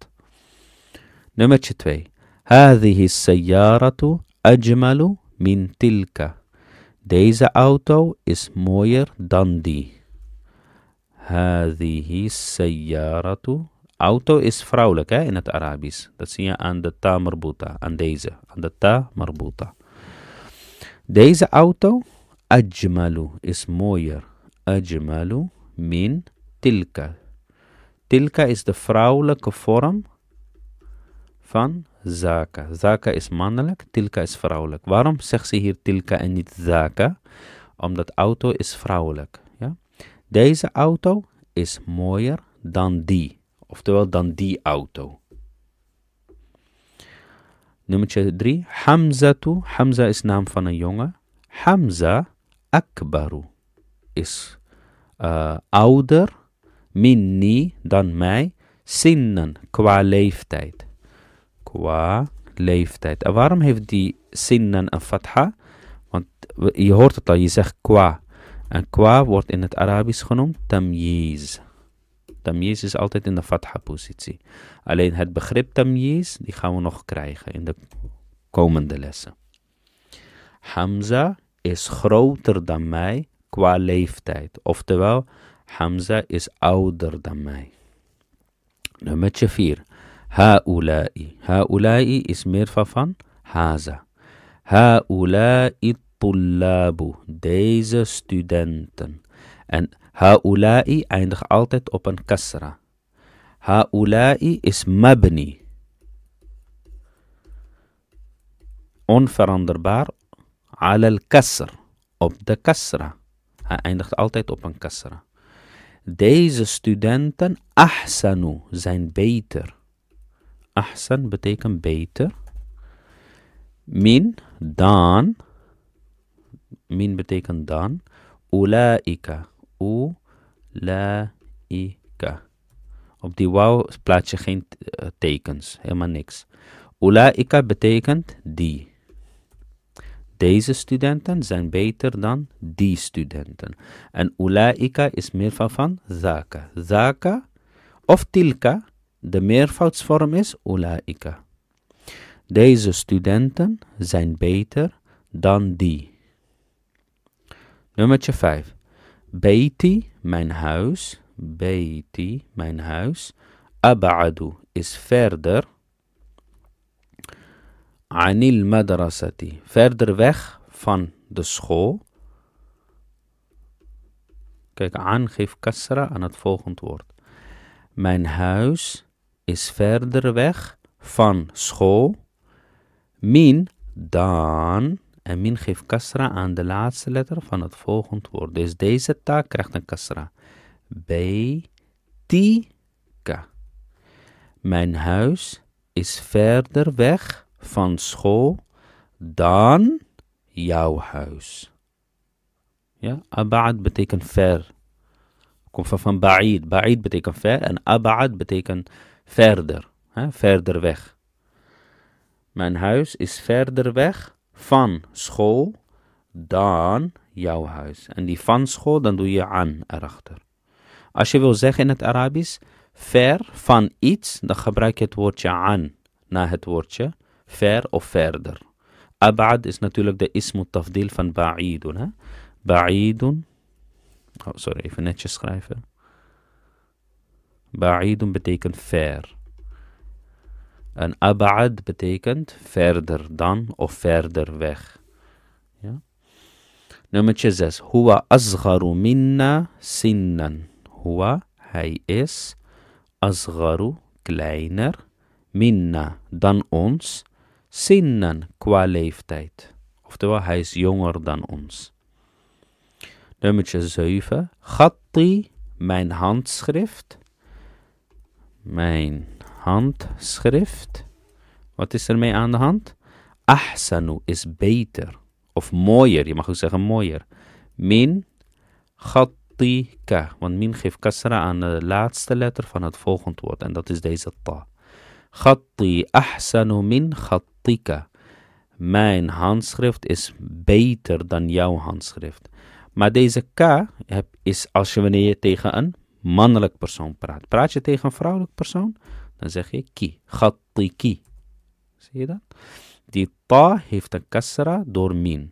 نمتشتوي هذه السيارة أجمل من تلك ديزا أوتو اس موير داندي هذه السيارة أوتو اس فراولك إن أرابيس بس هي عند التا مربوطة عند ديزا عند التا مربوطة ديزا أوتو أجمل اس موير أجمل من تلك تلك is the فراولك فورم van zaka. Zaka is mannelijk, tilka is vrouwelijk. Waarom zegt ze hier tilka en niet zaka? Omdat auto is vrouwelijk. Ja? Deze auto is mooier dan die. Oftewel dan die auto. Nummer 3. Hamzatu. Hamza is naam van een jongen. Hamza akbaru is eh, ouder minni dan mij. Sinnen qua leeftijd qua leeftijd. En waarom heeft die sinnen een fatha? Want je hoort het al, je zegt qua. En qua wordt in het Arabisch genoemd tamiz. Tamiz is altijd in de fatha positie. Alleen het begrip tamiz die gaan we nog krijgen in de komende lessen. Hamza is groter dan mij qua leeftijd. Oftewel, Hamza is ouder dan mij. Nummer 4. Haulai. Haulai is meer van haza. Haulai tullabu. Deze studenten. En haulai eindigt altijd op een kasra. Haulai is mabni. Onveranderbaar. al kasr. Op de kasra. Hij eindigt altijd op een kasra. Deze studenten ahsanu zijn beter. Ahsan betekent beter. Min, dan. Min betekent dan. Ulaika. Ulaika. Op die wauw plaats je geen eh, tekens, helemaal niks. Ulaika betekent die. Deze studenten zijn beter dan die studenten. En ulaika is meer van zaka. Zaka of tilka de meervoudsvorm is ulaika. Deze studenten zijn beter dan die. Nummer 5. Beiti, mijn huis. Beiti, mijn huis. Ab'adu is verder. Anil madrasati, verder weg van de school. Kijk, aan kasra aan het volgende woord. Mijn huis is verder weg van school. Min dan. En min geeft kasra aan de laatste letter van het volgende woord. Dus deze taak krijgt een kasra. K. Mijn huis is verder weg van school dan jouw huis. Ja, abad betekent ver. Komt van, van ba'id. Ba'id betekent ver en abad betekent verder, hè, verder weg. Mijn huis is verder weg van school dan jouw huis. En die van school, dan doe je aan erachter. Als je wil zeggen in het Arabisch, ver van iets, dan gebruik je het woordje aan na het woordje ver of verder. Abad is natuurlijk de ismu tafdil van ba'idun. Ba'idun. Oh, sorry, even netjes schrijven. Ba'idun betekent ver. En ab'ad betekent verder dan of verder weg. Ja? Nummertje 6. Huwa asgaru minna sinnan. Huwa, hij is. asgaru, kleiner. Minna, dan ons. Sinnan, qua leeftijd. Oftewel, hij is jonger dan ons. Nummer 7. Gatti, mijn handschrift mijn handschrift. Wat is er mee aan de hand? Ahsanu is beter. Of mooier, je mag ook zeggen mooier. Min khattika. Want min geeft kasra aan de laatste letter van het volgend woord. En dat is deze ta. Khatti ahsanu min khattika. Mijn handschrift is beter dan jouw handschrift. Maar deze k is als je wanneer je tegen een mannelijk persoon praat. Praat je tegen een vrouwelijk persoon, dan zeg je ki, khattiki. Zie je dat? Die ta heeft een kasra door min.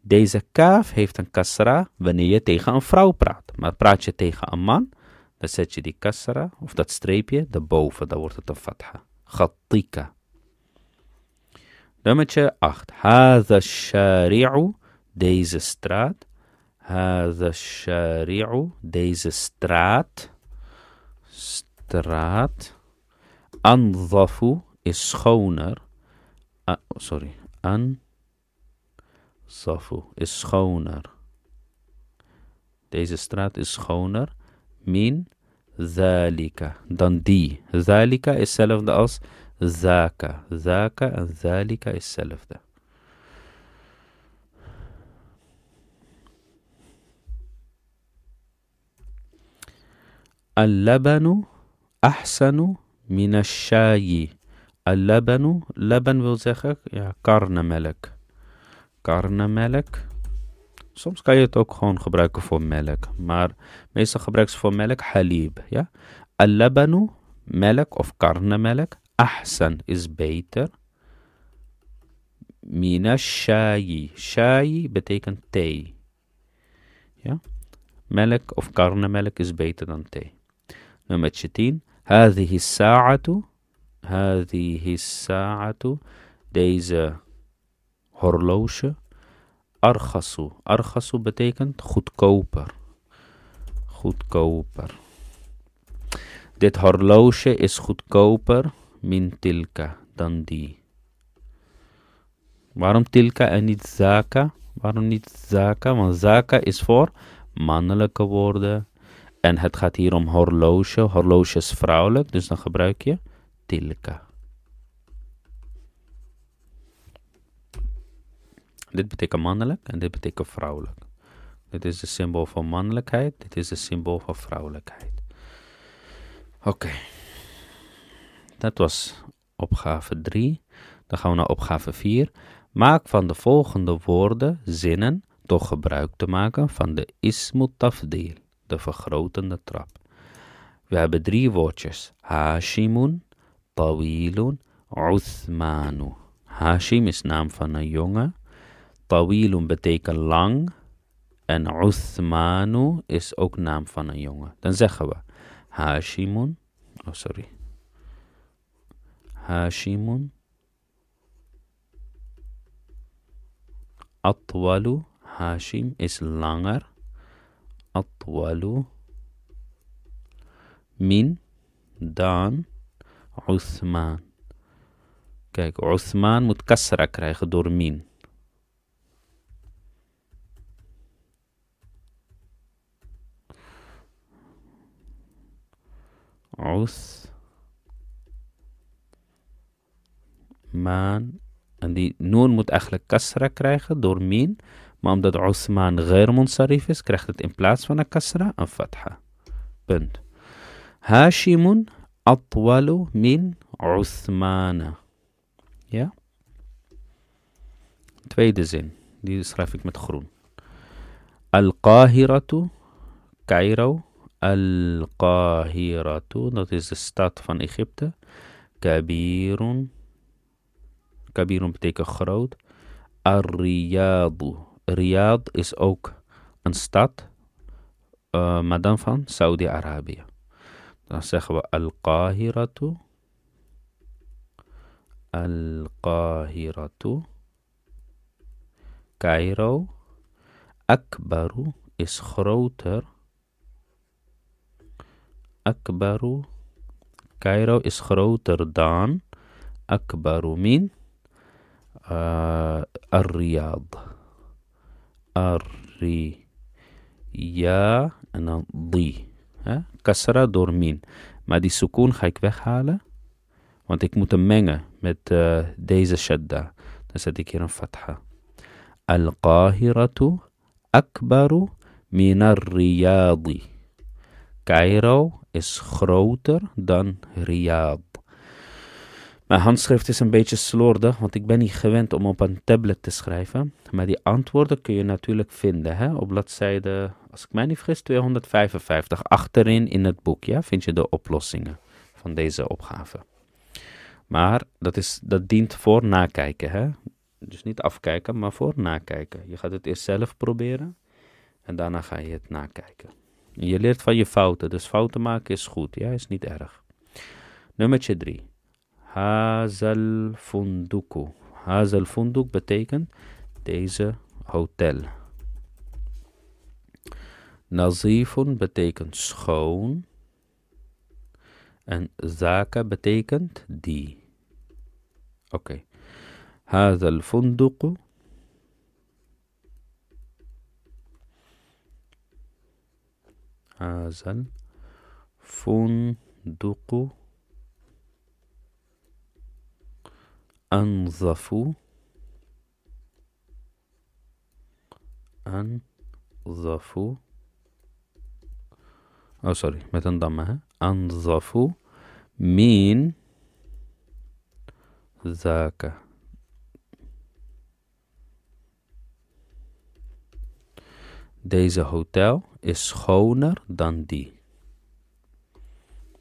Deze kaaf heeft een kasra wanneer je tegen een vrouw praat. Maar praat je tegen een man, dan zet je die kasra, of dat streepje, daarboven. Dan wordt het een fatha. Khattika. Nummer 8. Haza shari'u. Deze straat. هذا Shariu deze straat straat Anzafu is schoner uh, sorry أنظف is schoner deze straat is schoner min zalika dan die Zalika is hetzelfde als Zaka. Zaka en zalika is hetzelfde Al-labanu ahsanu minashayi. Al-labanu, laban wil zeggen ja, karnemelk. Karnemelk. Soms kan je het ook gewoon gebruiken voor melk. Maar meestal gebruiken ze voor melk halib. Ja? Al-labanu, melk of karnemelk. Ahsan is beter. Minashayi. Shayi betekent thee. Ja? Melk of karnemelk is beter dan thee. Nummer 10. هذه الساعة هذه الساعة deze horloge argasu argasu betekent goedkoper goedkoper dit horloge is goedkoper min tilka dan die waarom tilka en niet zaka waarom niet zaka want zaka is voor mannelijke woorden en het gaat hier om horloge. Horloge is vrouwelijk, dus dan gebruik je tilka. Dit betekent mannelijk en dit betekent vrouwelijk. Dit is de symbool van mannelijkheid, dit is de symbool van vrouwelijkheid. Oké, dat was opgave 3. Dan gaan we naar opgave 4. Maak van de volgende woorden zinnen door gebruik te maken van de ismutafdeel de vergrotende trap. We hebben drie woordjes. Hashimun, Tawilun, Uthmanu. Hashim is naam van een jongen. Tawilun betekent lang. En Uthmanu is ook naam van een jongen. Dan zeggen we Hashimun. Oh, sorry. Hashimun. Atwalu. Hashim is langer. أطول min dan Uthman. Kijk, Uthman moet kasra krijgen door min. Uthman. En die noon moet eigenlijk kasra krijgen door min. Maar omdat Osman غير منصرف is, krijgt het in plaats van een kasra een fatha. Punt. Hashimun atwalu min Othmane. Ja? Tweede zin. Die schrijf ik met groen. Al-Qahiratu, Cairo. Al-Qahiratu, dat is de stad van Egypte. Kabirun. Kabirun betekent groot. Ar-Riyadu, Riyadh is ook een stad, uh, maar dan van Saudi-Arabië. Dan zeggen we Al-Qahiratu. Al-Qahiratu. Cairo. Akbaru is groter. Akbaru. Cairo is groter dan. Akbaru min. Uh, Al-Riyadh. أري يا أنا ضي ها كسرة دورمين ما دي سكون خايك بخالة وانت تمينة مت آه، ديزة شدة نسدي فتحة القاهرة أكبر من الرياضي كايرو إس خروتر دان رياض Mijn handschrift is een beetje slordig, want ik ben niet gewend om op een tablet te schrijven. Maar die antwoorden kun je natuurlijk vinden hè? op bladzijde, als ik mij niet vergis, 255. Achterin in het boek ja? vind je de oplossingen van deze opgave. Maar dat, is, dat dient voor nakijken. Hè? Dus niet afkijken, maar voor nakijken. Je gaat het eerst zelf proberen en daarna ga je het nakijken. je leert van je fouten, dus fouten maken is goed, ja, is niet erg. Nummer 3. Hazel funduku. Hazel funduk betekent deze hotel. Nazifun betekent schoon. En zaka betekent die. Oké. Okay. Hazel funduku. Hazel funduku. Anzafu. Anzafu. Oh, sorry. Met een damme, hè. Anzafu. Min. Zaka. Deze hotel is schoner dan die.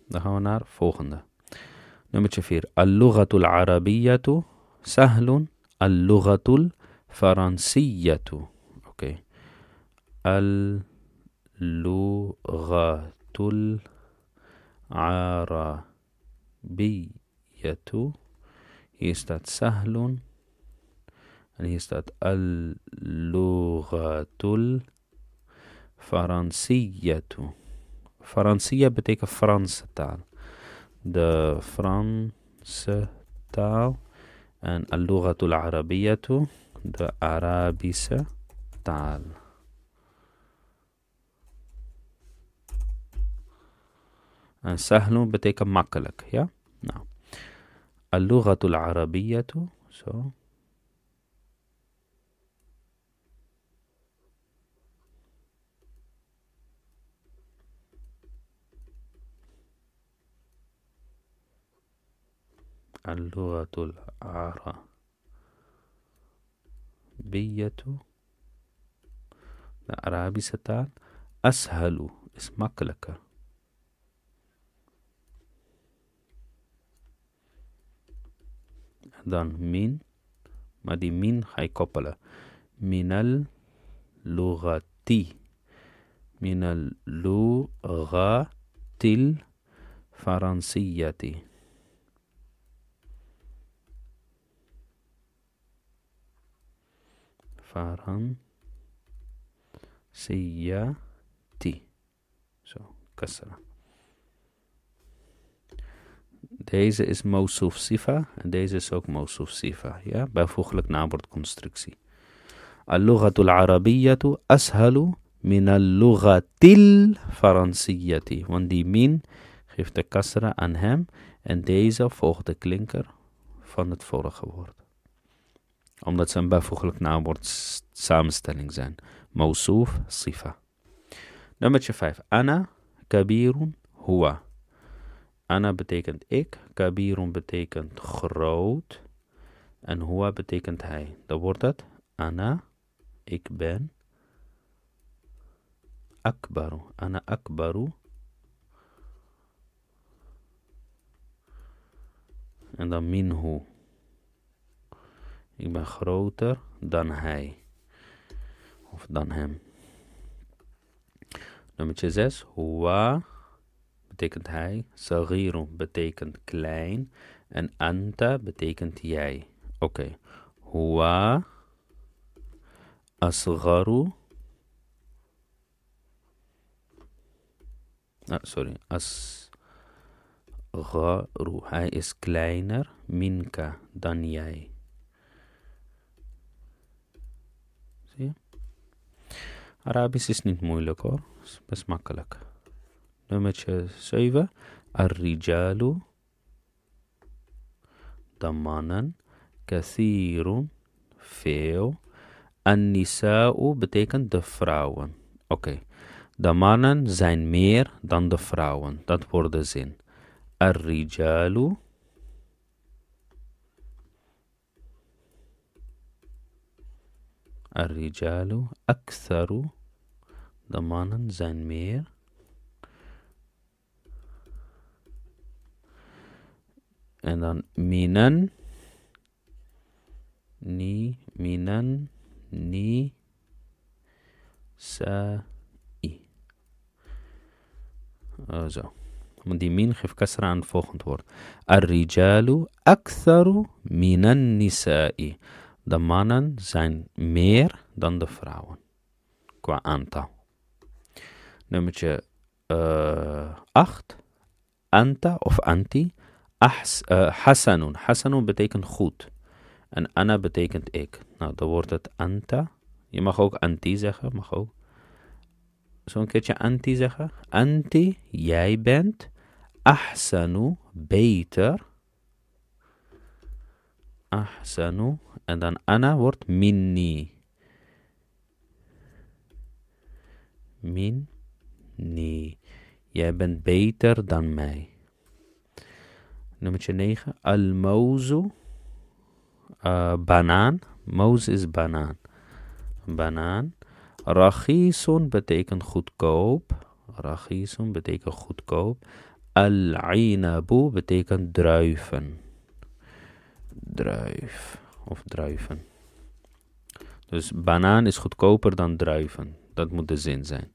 Dan gaan we naar volgende. نمت شفير اللغة العربية سهل اللغة الفرنسية أوكي اللغة العربية هيستات سهل يعني هيستات اللغة الفرنسية فرنسية بتيك فرنسا تعال de France تاو أن اللغة العربية de Arabis تعال سهل بتيك مقلك يا نعم اللغة العربية so اللغة العربية بية العربي ستان أسهل اسمك لك دان من ما دي من هاي كوبلا من اللغة تي من اللغة الفرنسية تي Zo, kasra. Deze is Mosuf Sifa en deze is ook Mosuf Sifa. Ja, bijvoeglijk naamwoordconstructie. Al-lughatul Arabiyatu ashalu min al-lughatil Faransiyati. Want die min geeft de kasra aan hem en deze volgt de klinker van het vorige woord omdat ze een bijvoeglijk naamwoord samenstelling zijn. Mousouf, sifa. Nummertje 5. Anna, kabirun, huwa. Anna betekent ik, kabirun betekent groot en huwa betekent hij. Dan wordt het ana, ik ben, akbaru, Anna akbaru. En dan minhu. Ik ben groter dan hij. Of dan hem. Nummer 6. Hua betekent hij. Sagiru betekent klein. En anta betekent jij. Oké. Okay. Huwa asgaru. Ah, sorry. Asgaru. Hij is kleiner. Minka dan jij. არაბის ისნით მოილეკო بس ما كلك لما سيفا الرجال ضمانا كثير فيو النساء betekent de vrouwen. Oké. Okay. De mannen zijn meer dan de vrouwen. Dat wordt de zin. Ar-rijalu. Ar-rijalu. Aktharu. De mannen zijn meer En dan minan. Ni, minan, ni, sa, i. Oh, zo. Want die min geeft kasra aan het volgend woord. Arrijalu, rijalu aktharu minan nisa'i. De mannen zijn meer dan de vrouwen. Qua aantal nummertje 8. Eh, anta of anti. Ahs, eh, hasanun. Hasanun betekent goed. En Anna betekent ik. Nou, dan wordt het anta. Je mag ook anti zeggen, mag ook. Zo'n keertje anti zeggen. Anti, jij bent. Ahsanu, beter. Ahsanu. En dan Anna wordt minni. Min. Nee, jij bent beter dan mij. Nummer 9. Almozu, eh, banaan. Moos is banaan. Banaan. Rachisun betekent goedkoop. Rachisun betekent goedkoop. Al-Inabu betekent druiven. Druif of druiven. Dus banaan is goedkoper dan druiven. Dat moet de zin zijn.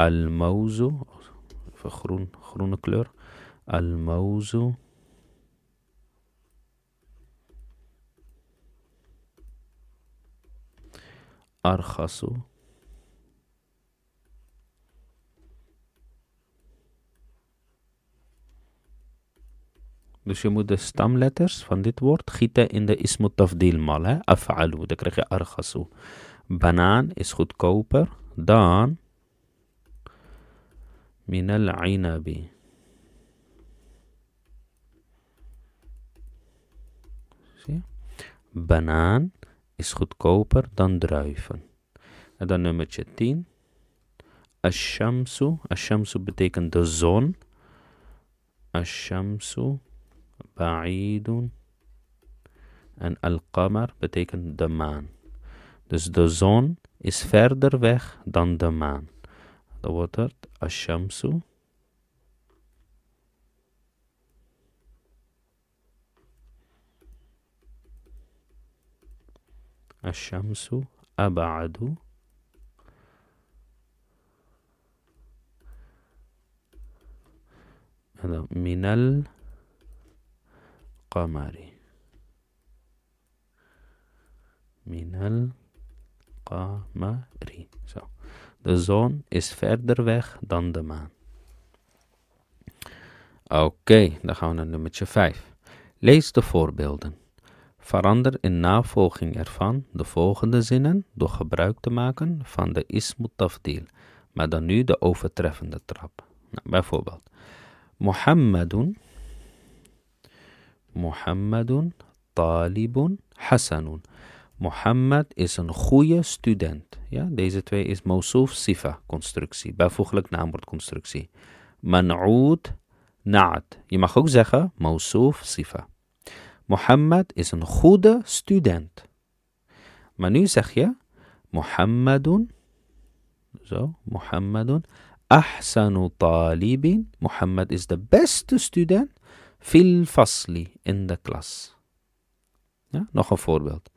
Al-Mawzu. Groen, groene kleur. Al-Mawzu. Dus je moet de stamletters van dit woord gieten in de ismut mal. Af'alu, dan krijg je argasu. Banaan is goedkoper dan من العنب Zie Banaan is goedkoper dan druiven. En dan nummertje 10. Ashamsu. Ashamsu betekent de zon. Ashamsu. Ba'idun. En al-qamar betekent de maan. Dus de zon is verder weg dan de maan. Dan wordt het الشمس الشمس أبعد هذا من القمر من القمر so. De zon is verder weg dan de maan. Oké, dan gaan we naar nummertje 5. Lees de voorbeelden. Verander in navolging ervan de volgende zinnen door gebruik te maken van de ismut maar dan nu de overtreffende trap. Nou, bijvoorbeeld, Mohammedun, Mohammedun, talibun, hasanun. Mohammed is een goede student. Ja, deze twee is mawsuf sifa constructie, bijvoeglijk constructie Man'oud na'at. Je mag ook zeggen mawsuf sifa. Mohammed is een goede student. Maar nu zeg je Mohammedun. Zo, Mohammedun. Ahsanu talibin. Mohammed is de beste student. Fil fasli in de klas. Ja, nog een voorbeeld.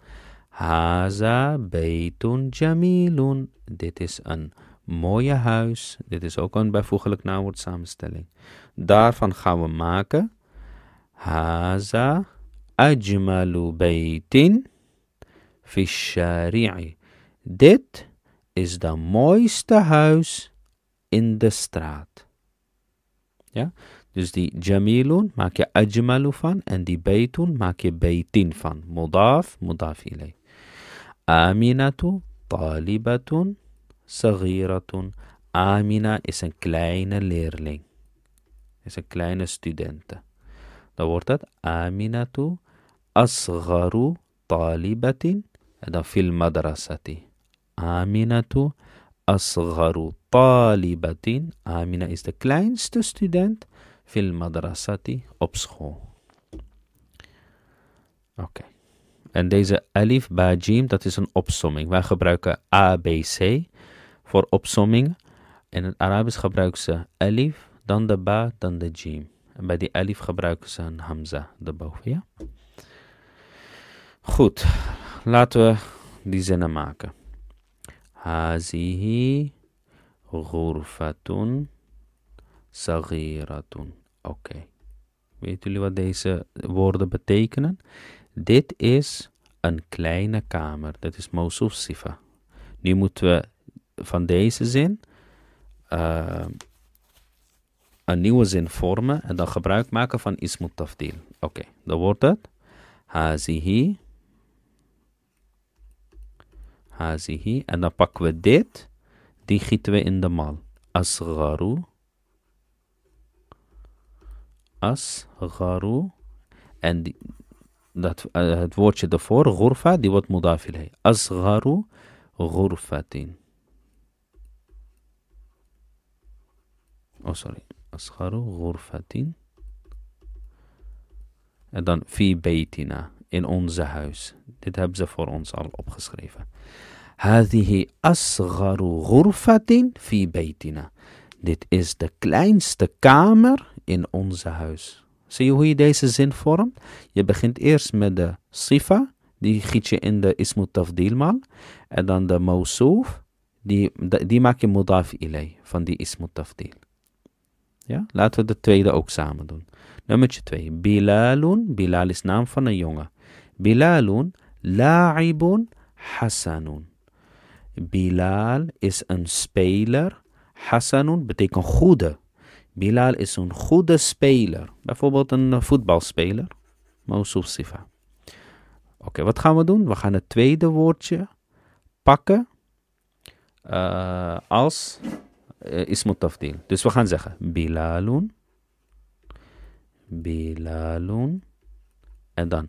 Haza beitun jamilun. Dit is een mooie huis. Dit is ook een bijvoeglijk naamwoord samenstelling. Daarvan gaan we maken. Haza ajmalu beitin fi Dit is de mooiste huis in de straat. Ja? Dus die jamilun maak je ajmalu van en die beitun maak je beitin van. Mudaf, mudaf ilay. آمنة طالبة صغيرة آمنة is a kleine learning is a kleine student da wordt het آمنة أصغر طالبة هذا في المدرسة آمنة أصغر طالبة آمنة is the kleinste student في المدرسة أبسخو أوكي okay. En deze alif ba jim, dat is een opsomming. Wij gebruiken ABC voor opsomming. In het Arabisch gebruiken ze alif, dan de ba, dan de jim. En bij die alif gebruiken ze een hamza erboven, ja? Goed, laten we die zinnen maken. Hazihi ghurfatun sagiratun. Oké. Okay. Weet jullie wat deze woorden betekenen? Dit is een kleine kamer. Dat is Mousuf Sifa. Nu moeten we van deze zin eh, een nieuwe zin vormen en dan gebruik maken van ismut tafdil. Oké, dan wordt het hazihi. Hazihi. En dan pakken we dit. Die gieten we in de mal. Asgaru. Asgaru. En die, dat, eh, het woordje ervoor, ghurfa, die wordt mudaf ilayh. Asgharu ghurfatin. Oh, sorry. Asgaru ghurfatin. En dan fi beitina, in onze huis. Dit hebben ze voor ons al opgeschreven. Hadihi asgharu ghurfatin fi beitina. Dit is de kleinste kamer in onze huis. Zie je hoe je deze zin vormt? Je begint eerst met de sifa, die giet je in de ismut tafdilmaal. En dan de mausuf, die, die maak je mudaf ilay van die ismut tafdil. Ja? Laten we de tweede ook samen doen. Nummertje twee: Bilalun. Bilal is naam van een jongen. Bilalun. La'ibun. Hassanun. Bilal is een speler. Hassanun betekent goede. Bilal is een goede speler. Bijvoorbeeld een eh, voetbalspeler. Mawsuf Sifa. Oké, wat gaan we doen? We gaan het tweede woordje pakken uh, als uh, eh, ismut tafdil. Dus we gaan zeggen Bilalun. Bilalun. En dan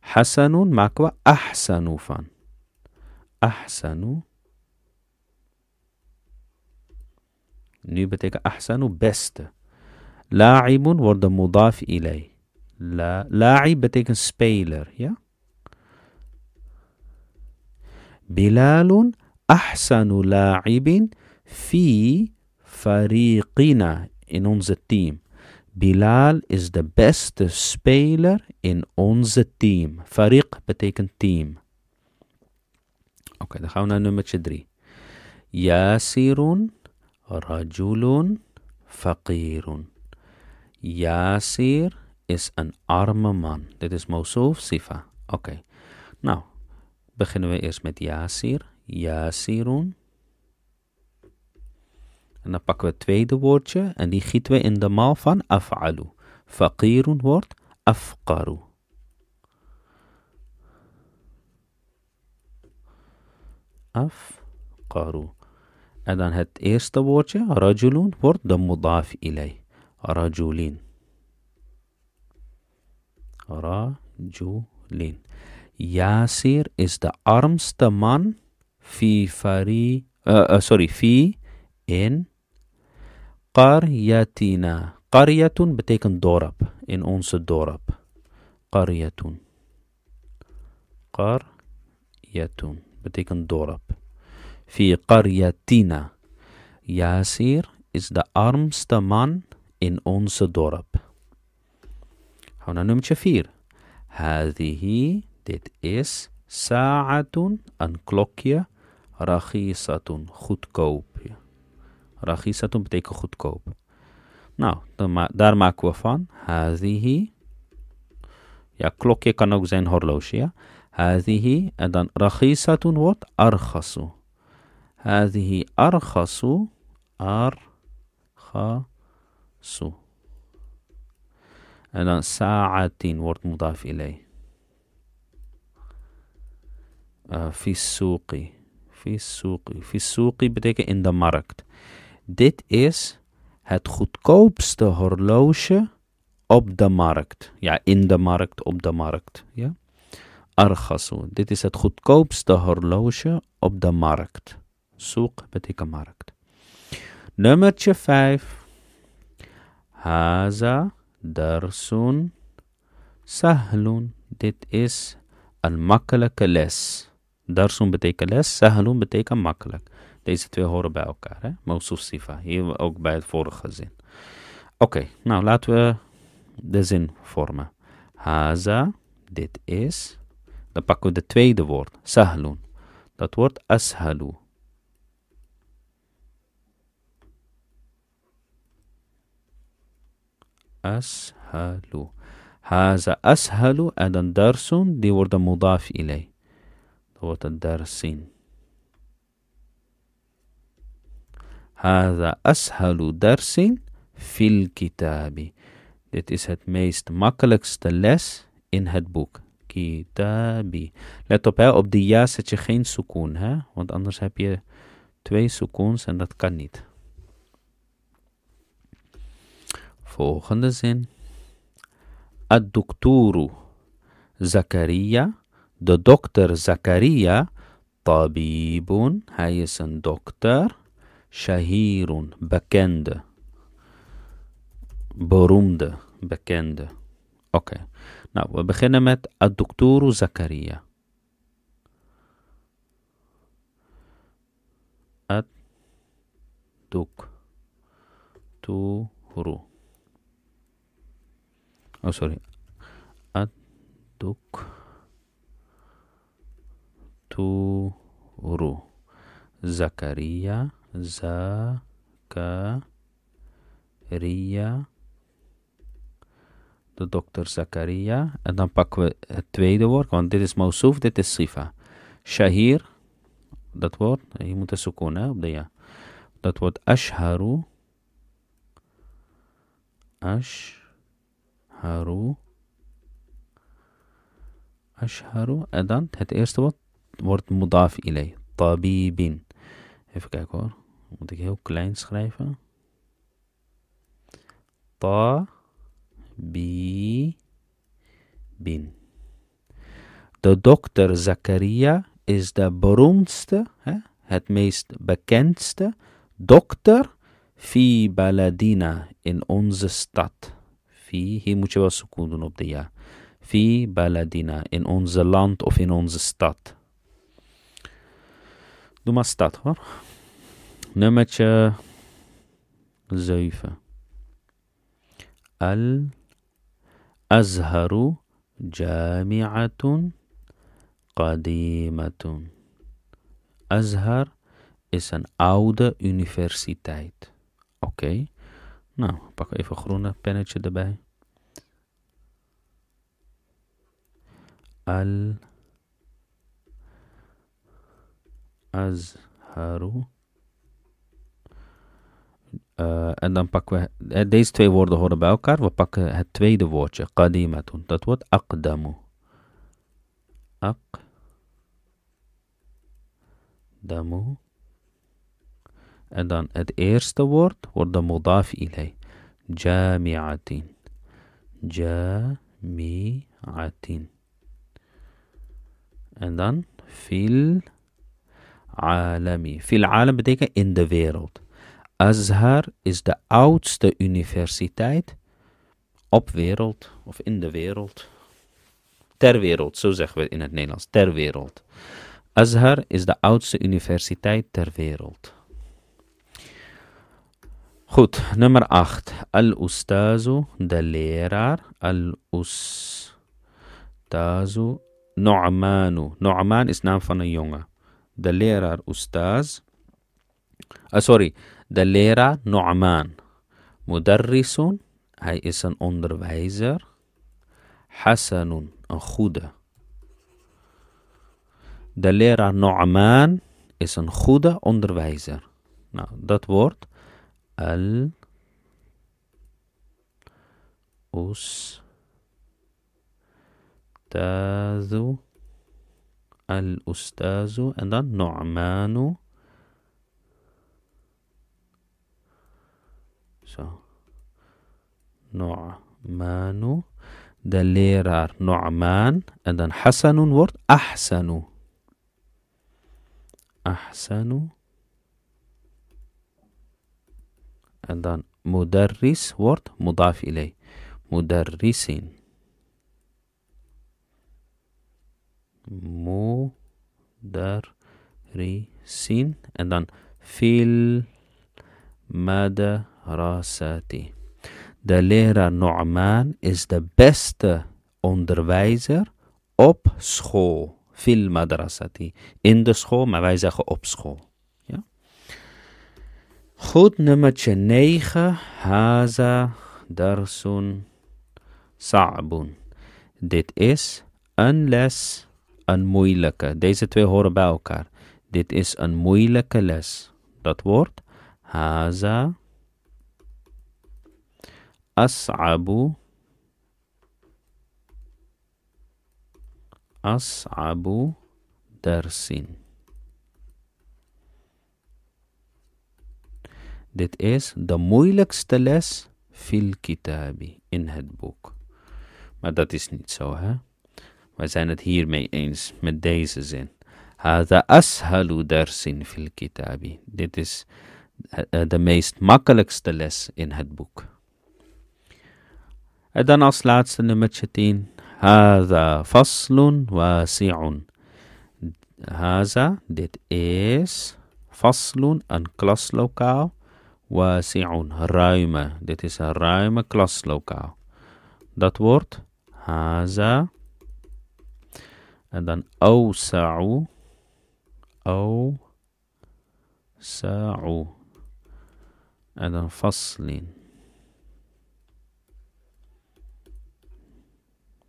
Hassanun maken we Ahsanu van. Ahsanu. Ini betekent ahsanu beste. La'ibun wordt de mudaf ilay. La, la'ib betekent speler, ja? Bilalun ahsanu la'ibin fi fariqina in onze team. Bilal is the best speler in onze team. Fariq betekent team. Oké, okay, dan gaan we naar nummertje 3. Yasirun Rajulun faqirun. Yasir is een arme man. Dit is Mosoof Sifa. Oké. Nou, beginnen we eerst met Yasir. Yasirun. En dan pakken we het tweede woordje en die gieten we in de maal van af'alu. Fakirun wordt afqaru. Afqaru. En dan het eerste woordje, rajulun, wordt de mudaf ilay. Rajulin. Rajulin. Yasir is de armste man. Fi fari, uh, uh, sorry, fi in qaryatina. Qaryatun betekent dorp. In onze dorp. Qaryatun. Qaryatun betekent dorp. fi qaryatina. Yasir is de armste man in onze dorp. Hou naar nummer 4. Hadihi, dit is sa'atun, een klokje, rachisatun, goedkoopje. Rachisatun betekent goedkoop. Nou, daar maken we van. Hadihi. Ja, klokje kan ook zijn horloge, ja. Hadihi. En dan rachisatun wordt argasu. هذه أرخص أرخص en dan مضاف wordt في السوق في السوق في السوق betekent in de markt. Dit is het goedkoopste horloge op de markt. Ja, in de markt, op de markt. Ja? Argasu. Dit is het goedkoopste horloge op de markt. Soek betekent markt. Nummertje 5. Haza darsun sahlun. Dit is een makkelijke les. Darsun betekent les, sahlun betekent makkelijk. Deze twee horen bij elkaar. Hè? sifa, hier ook bij het vorige zin. Oké, nou laten we de zin vormen. Haza, dit is. Dan pakken we de tweede woord, sahlun. Dat woord ashalu. ashalu. Haza ashalu en dan darsun, die worden mudaf ilay. Dat wordt een darsin. Haza ashalu darsin fil kitabi. Dit is het meest makkelijkste les in het boek. Kitabi. Let op, hè, op die ja zet je geen sukoon, hè? want anders heb je twee sukoons en dat kan niet. volgende zin. الدكتور زكريا de dokter زكريا طبيب hij is een dokter شهير bekende beroemde bekende oké okay. nou we beginnen met الدكتور زكريا الدكتور او سوري الدك تورو زكريا زكريا de dokter Zakaria. En dan pakken we het tweede woord, want dit is Mausuf, dit is sifa. Shahir, dat woord, je moet het zoeken hè, op de ja. Dat woord ashharu. Ash. Ashharu. Asharu. En dan het eerste woord wordt mudaf ilay. Tabibin. Even kijken hoor. Moet ik heel klein schrijven. Ta. Bi. Bin. De dokter Zakaria is de beroemdste, hè, het meest bekendste dokter fi baladina in onze stad. في هي مجبوا سكون نبديا في بلدنا in onze land of in onze stad دو ما ستات هور نمتش زيفا ال أزهر جامعة قديمة أزهر is an oude universiteit. Oké. Okay. Nou, pak even een groene pennetje erbij. Al Azharu. Eh, en dan pakken we, eh, deze twee woorden horen bij elkaar. We pakken het tweede woordje, qadimatun. Dat wordt Akdamu. damu. En dan het eerste woord wordt de mudaf ilay. Jami'atin. Jami'atin. En dan fil alami. Fil alam betekent in de wereld. Azhar is de oudste universiteit op wereld of in de wereld. Ter wereld, zo zeggen we in het Nederlands, ter wereld. Azhar is de oudste universiteit ter wereld. Goed, nummer 8. Al-Ustazu, de leraar. Al-Ustazu, Nu'manu. Nu'man is naam van een jongen. De leraar Ustaz. Ah, sorry, de leraar Nu'man. Mudarrisun, hij is een onderwijzer. Hassanun, een goede. De leraar Nu'man is een goede onderwijzer. Nou, dat woord... ال أستاذ الأستاذ and then نعمان so نعمان the lehrer نعمان and then حسن word أحسن أحسن En dan mudarris wordt mudaf ilay. Mudarrisin. Mudarrisin. En dan fil madrasati. De leraar Noaman is de beste onderwijzer op school. Fil madrasati. In de school, maar wij zeggen op school. Goed, nummer 9. Haza darsun sa'bun. Dit is een les, een moeilijke. Deze twee horen bij elkaar. Dit is een moeilijke les. Dat woord haza as'abu as'abu darsin. Dit is de moeilijkste les fil kitabi, in het boek. Maar dat is niet zo, hè? Wij zijn het hiermee eens met deze zin. Hada ashalu darsin fil kitabi. Dit is eh, eh, de meest makkelijkste les in het boek. En dan als laatste nummertje 10. Haza faslun wasi'un. Haza, dit is faslun, een klaslokaal wasi'un, ruime. Dit is een ruime klaslokaal. Dat woord haza. En dan awsa'u. Awsa'u. En dan faslin.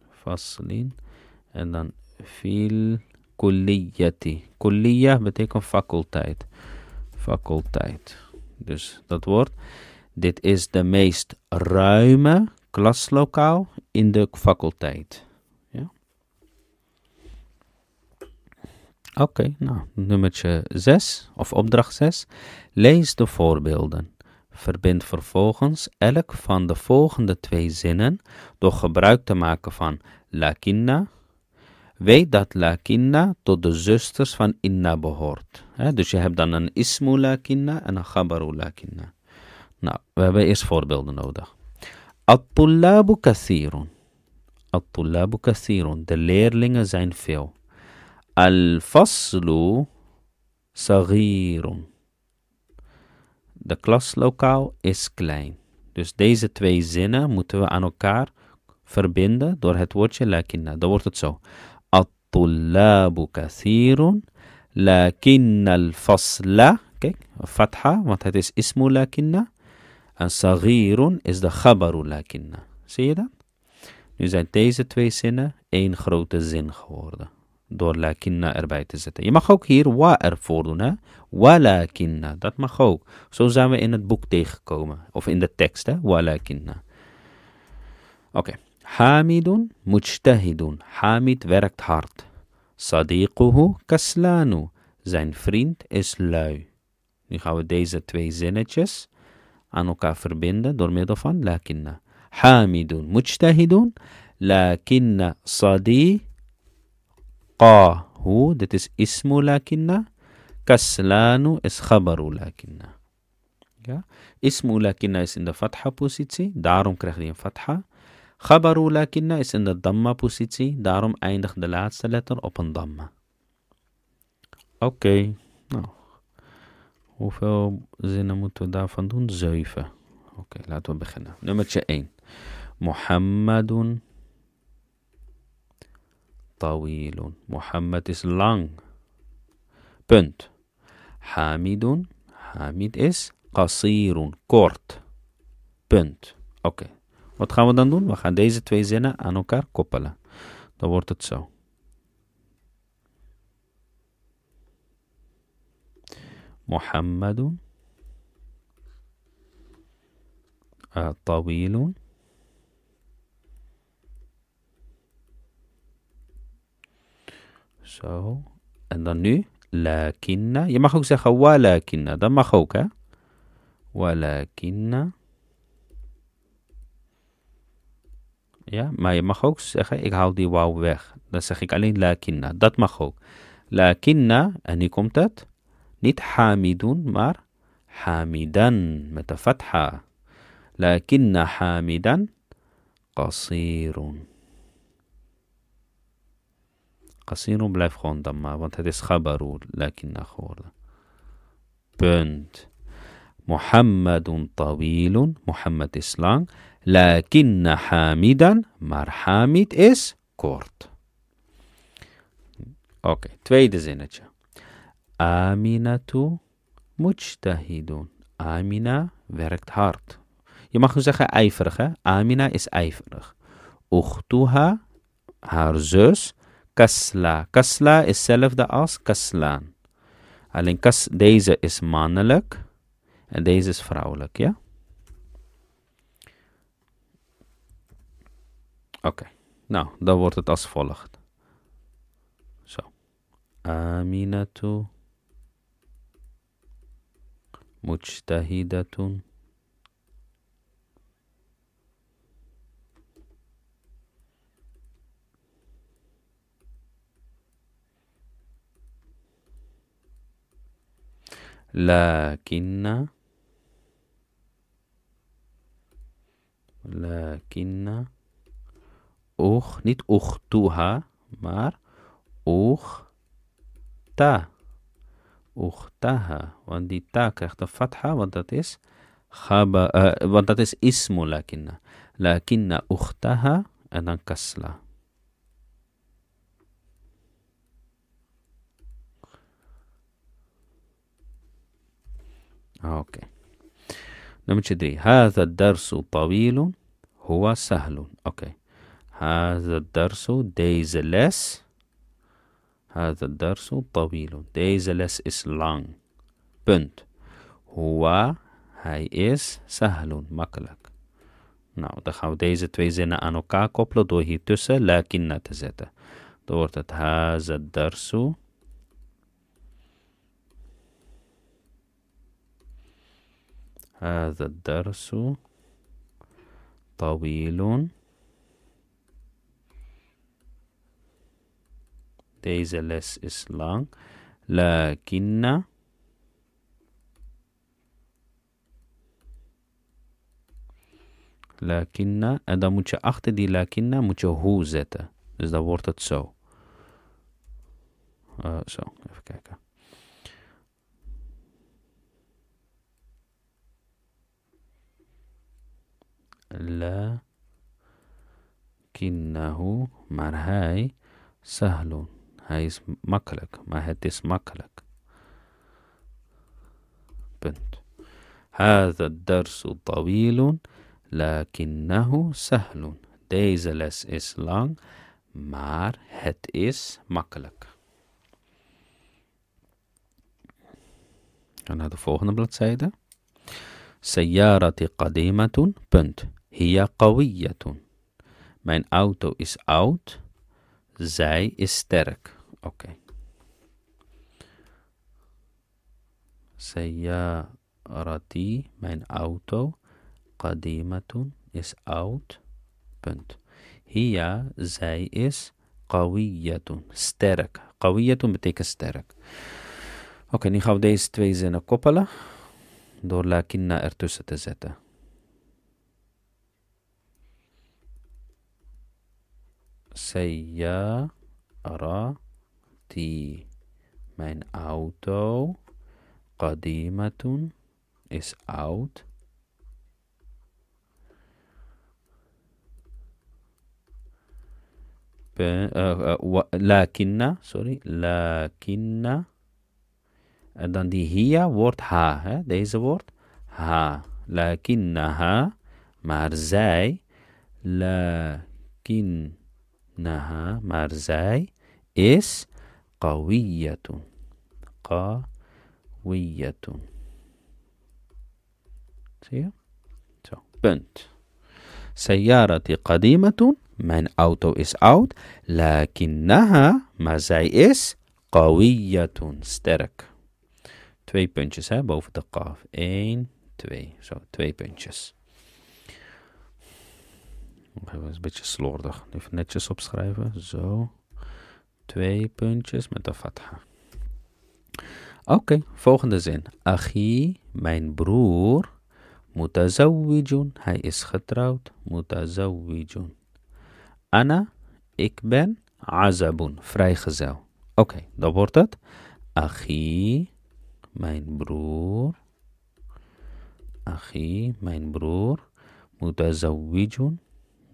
Faslin. En dan fil kulliyati. Kulliya betekent faculteit. Faculteit. Dus dat woord. Dit is de meest ruime klaslokaal in de faculteit. Ja. Oké, okay, nou, nummertje 6 of opdracht 6. Lees de voorbeelden. Verbind vervolgens elk van de volgende twee zinnen door gebruik te maken van lakinna, Weet dat lakinna tot de zusters van inna behoort. dus je hebt dan een ismu lakinna en een khabaru lakinna. Nou, we hebben eerst voorbeelden nodig. At-tullabu kathirun. At-tullabu De leerlingen zijn veel. Al-faslu sagirun. De klaslokaal is klein. Dus deze twee zinnen moeten we aan elkaar verbinden door het woordje lakinna. Dan wordt het zo. At-tullabu kathirun. Lakinnal fasla. Kijk, fatha, want het is is de khabaru lakinna. Zie je dat? Nu zijn deze twee zinnen één grote zin geworden. Door lakinna erbij te zetten. Je mag ook hier wa ervoor doen. Wa lakinna, dat mag ook. Zo zijn we in het boek tegengekomen. Of in de tekst, hè? lakinna. Oké. Hamidun mujtahidun. Hamid werkt hard. Sadiquhu kaslanu. Zijn vriend is lui. Nu gaan we deze twee zinnetjes aan elkaar verbinden door middel van lakinna. Hamidun mujtahidun. Lakinna sadiquhu. Dit is ismu lakinna. Kaslanu is khabaru lakinna. Ja? Ismu lakinna is in de fatha positie. Daarom krijgt hij een fatha. Gabaru lakinna is in de damma-positie, daarom eindigt de laatste letter op een damma. Oké, nou, hoeveel zinnen moeten we daarvan doen? Zeven. Oké, laten we beginnen. Nummer 1. Mohammedun tawilun. Mohammed is lang. Punt. Hamidun. Hamid is qasirun, kort. Punt. Oké. Wat gaan we dan doen? We gaan deze twee zinnen aan elkaar koppelen. Dan wordt het zo. محمد tawilun Zo. En dan nu. Lakinna. Je mag ook zeggen walakinna. Dat mag ook, hè? Walakinna. Ja, maar je mag ook zeggen, ik haal die wauw weg. Dan zeg ik alleen la kinna. Dat mag ook. La kinna, en nu komt het. Niet hamidun, maar hamidan met de fatha. La kinna hamidan qasirun. Qasirun blijft gewoon dan maar, want het is la kinna geworden. Punt. محمد طويل محمد is lang لكن حامدا مرحامد is kort Oké, okay, tweede zinnetje. Aminatu mujtahidun. Amina werkt hard. Je mag nu zeggen ijverig, hè? Amina is ijverig. Uchtuha, haar zus. Kasla. Kasla is hetzelfde als kaslaan. Alleen kas, deze is mannelijk. En deze is vrouwelijk, ja? Oké, okay. nou, dan wordt het als volgt. Zo. Aminatu. Mujtahidatun. lakinna. Lakinna. Oog, niet oog maar oog ta. Oog taha. Want die ta krijgt de fatha, want dat is, khaba, uh, want dat is ismu lakinna. Lakinna oog taha en dan kasla. Ah, oké. Okay. لما تشدري هذا الدرس طويل هو سهل أوكي هذا الدرس days less هذا الدرس طويل days less is long بنت هو هاي is سهل مقلق نعم دخل days تويز انا انو كاكو بلو دو هي تسا لكن نتزيت دورت هذا الدرس هذا الدرس طويل Days less is long لكن لكن da mucho achter die لكن mucho hoe zetten. Dus dat wordt het zo. Uh, zo, even kijken. لكنه مر هاي سهل هاي مكلك ما هتس مكلك بنت هذا الدرس طويل لكنه سهل ديزلس اس لانغ مار هت اس مكلك Dann hat er folgende سيارة قديمة بنت هي قوية. Mein Auto ist out. Sei ist sterk. Okay. سيارتي من أوتو قديمة is out. Punt. هي زي is قوية. Sterk. قوية بتيكس sterk. Okay, نخاف ديس تويزين كوبالا. دور لكننا ارتوسة تزيته. سيارتي من أوتو قديمة is out آه، آه، لكن سوري لكن أيضا دي هي وورد ها ها دي is a word ها لكنها مارزاي لكن نها مرزي اس قوية قوية see so بنت سيارتي قديمة من أوتو is out لكنها مزاي is قوية sterk. Twee puntjes hè, boven de kaf. 1, 2. Zo, twee puntjes. Even een beetje slordig. Even netjes opschrijven. Zo. Twee puntjes met de fatha. Oké, volgende zin. Achi, mijn broer, Moet Hij is getrouwd. Mutazawijun. Anna, ik ben azabun, vrijgezel. Oké, dat wordt het. Achi, mijn broer. Achi, mijn broer. Mutazawijun.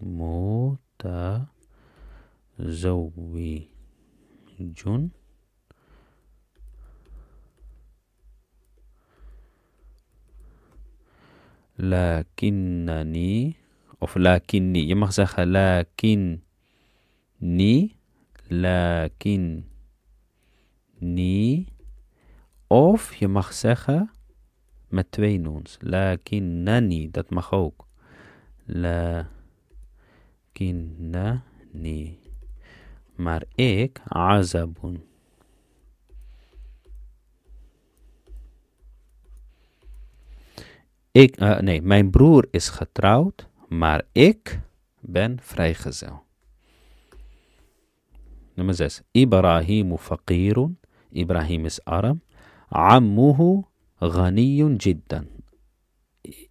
متزوج lakinnani of lakinni. Je mag zeggen lakin lakinni. Of je mag zeggen met twee noons Lakinnani, dat mag ook. La لكنني مرئك عزب Ik, uh, nee, mijn broer is getrouwd, maar ik ben vrijgezel. Nummer 6. Ibrahim faqirun. Ibrahim is arm. Ammuhu ghaniyun jiddan.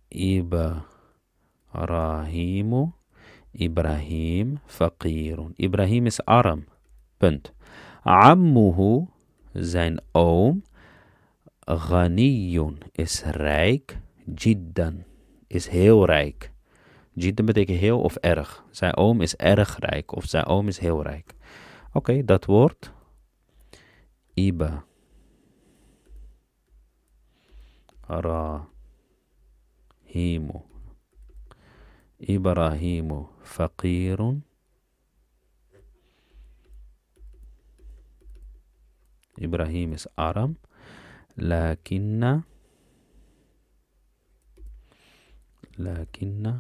Ibrahim Ibrahim faqirun. Ibrahim is arm. Punt. Ammuhu, zijn oom. Ghaniyun is rijk. Jiddan is heel rijk. Jiddan betekent heel of erg. Zijn oom is erg rijk of zijn oom is heel rijk. Oké, dat woord. Iba. Ibrahim. Ibrahimu. فقير إبراهيم is Arab لكن لكن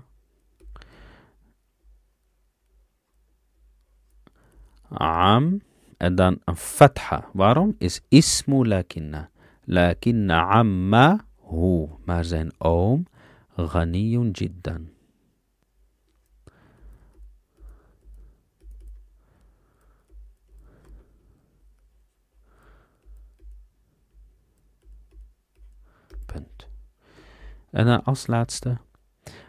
عم dan فتحة Waarom is اسم لكن لكن عم هو مازن أوم غني جدا En als laatste.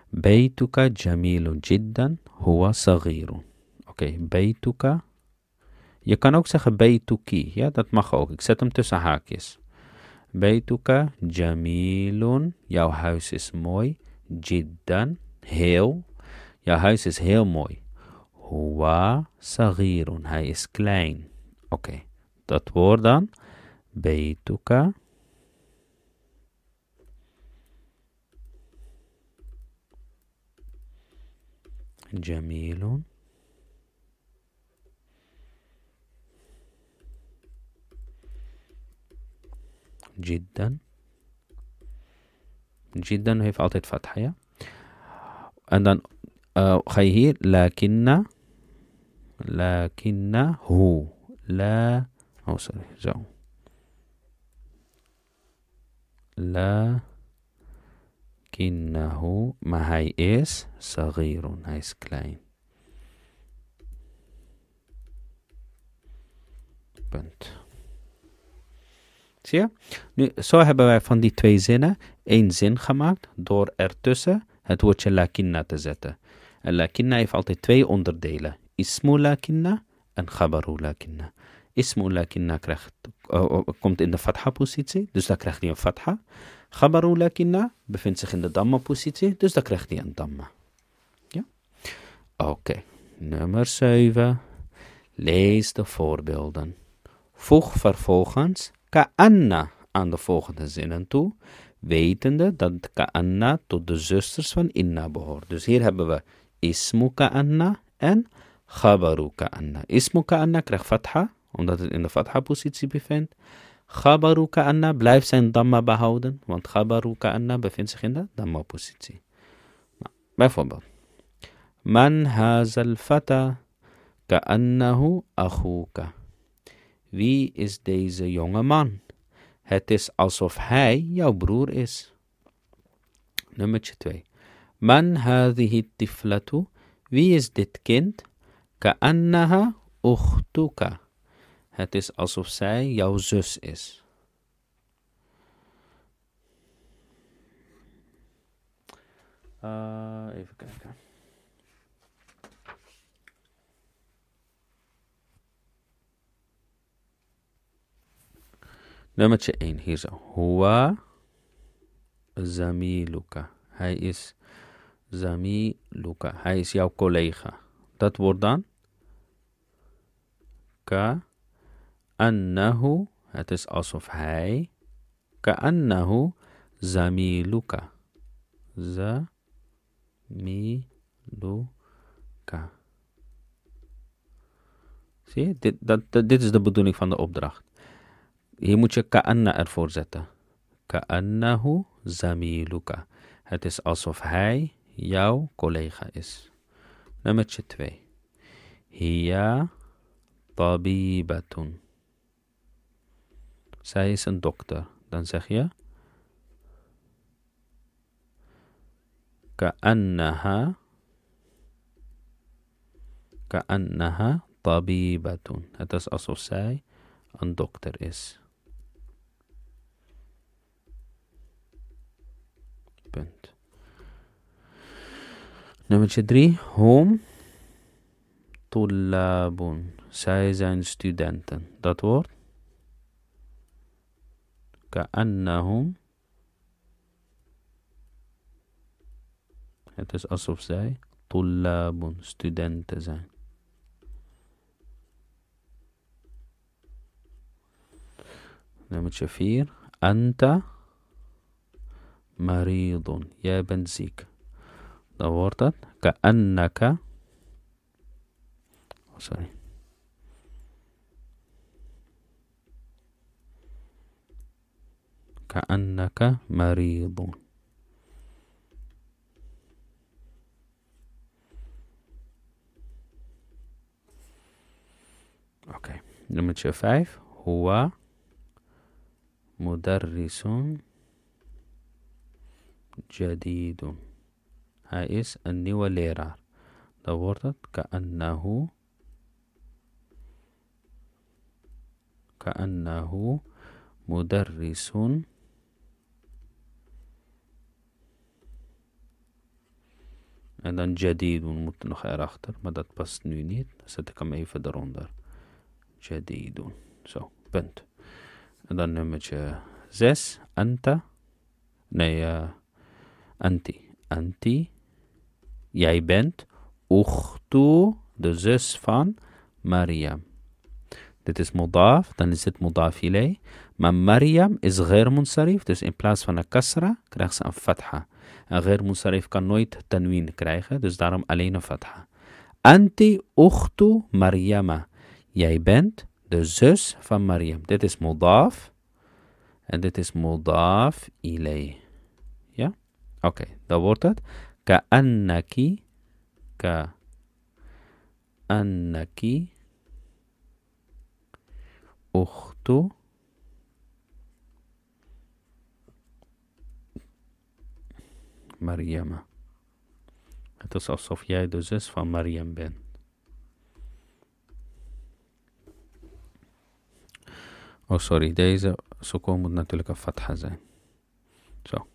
Betuka Jamilun jiddan huwa sagiru. Oké, okay, Je kan ook zeggen betuki. Ja, dat mag ook. Ik zet hem tussen haakjes. Betuka, jamilun. Jouw huis is mooi. Jiddan. Heel. Jouw huis is heel mooi. Huwa sagirun. Hij is klein. Oké. Dat woord dan. Betuka. جميل جدا جدا هي في أعطيت فتحية and then uh, آه، خير لكن لكنه لا أو سوري لا Innahu, maar hij is sagirun, hij is klein. Punt. Zie je? Nu, zo hebben wij van die twee zinnen één zin gemaakt door ertussen het woordje lakinna te zetten. En lakinna heeft altijd twee onderdelen. Ismu lakinna en khabaru lakinna. Ismu lakinna krijgt, komt in de fatha-positie, dus dan krijgt hij een fatha. Khabaru lakinna bevindt zich in de damma-positie, dus dan krijgt hij een damma. Ja? Oké, nummer 7. Lees de voorbeelden. Voeg vervolgens ka'anna aan de volgende zinnen toe, wetende dat ka'anna tot de zusters van inna behoort. Dus hier hebben we ismu ka'anna en khabaru ka'anna. Ismu ka'anna krijgt fatha, omdat het in de fatha-positie bevindt. Khabaru anna blijft zijn damma behouden, want khabaru anna bevindt zich in de damma-positie. Nou, bijvoorbeeld. Man hazal fata ka'annahu akhuka. Wie is deze jonge man? Het is alsof hij jouw broer is. Nummer 2. Man hadhihi tiflatu. Wie is dit kind? Ka'annaha ukhtuka. Het is alsof zij jouw zus is. Uh, even kijken. Nummertje 1, hier zo. Hua Zamiluka. Hij is Zamiluka. Hij is jouw collega. Dat wordt dan Ka annahu, het is alsof hij, ka'annahu zamiluka. Zamiluka. Zie je, dit, dit is de bedoeling van de opdracht. Hier moet je ka'anna ervoor zetten. Ka'annahu zamiluka. Het is alsof hij jouw collega is. Nummer 2. Hiya tabibatun. Zij is een dokter. Dan zeg je. Ka'annaha. Ka'annaha tabibatun. Het is alsof zij een dokter is. Punt. Nummer 3. Home. Tullabun. Zij zijn studenten. Dat woord. كأنهم أصف زي طلاب ستودنت زي نعم شفير أنت مريض يا بنزيك دورت كأنك سوري oh, كأنك مريض أوكي نمرة فايف هو مدرس جديد هاي أني a new the word كأنه كأنه مدرس En dan jadid, we moeten nog erachter, maar dat past nu niet. zet ik hem even eronder. doen Zo, punt. En dan nummertje 6. Anta. Nee, eh, anti. Anti. Jij bent Uchtu, de zus van Mariam. Dit is modaf, dan is dit modaf ilay. Maar Mariam is gher munsarif, dus in plaats van een kasra krijgt ze een fatha. Gher Musarif kan nooit tanwin krijgen, dus daarom alleen een fatha. Anti uchtu Mariama. Jij bent de zus van Mariam. Dit is modaf. En dit is modaf ilay. Ja? Oké, dan wordt het. Ka. Annaki. Uchtu. Mariam. Het is alsof jij de zus van Mariam bent. Oh, sorry, deze sukon moet natuurlijk een fatha zijn. Zo.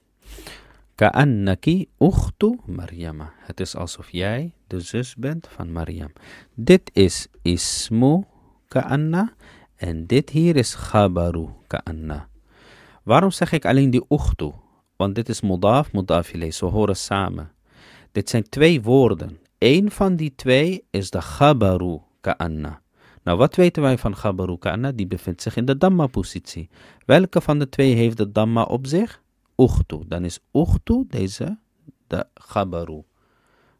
Ka'annaki uchtu Mariama. Het is alsof jij de zus bent van Mariam. Dit is ismu ka'anna en dit hier is khabaru ka'anna. Waarom zeg ik alleen die uchtu? want dit is modaf, modaf ze horen samen. Dit zijn twee woorden. Eén van die twee is de Gabaru ka'anna. Nou, wat weten wij van Gabaru ka'anna? Die bevindt zich in de damma-positie. Welke van de twee heeft de damma op zich? Uchtu. Dan is uchtu deze, de Gabaru.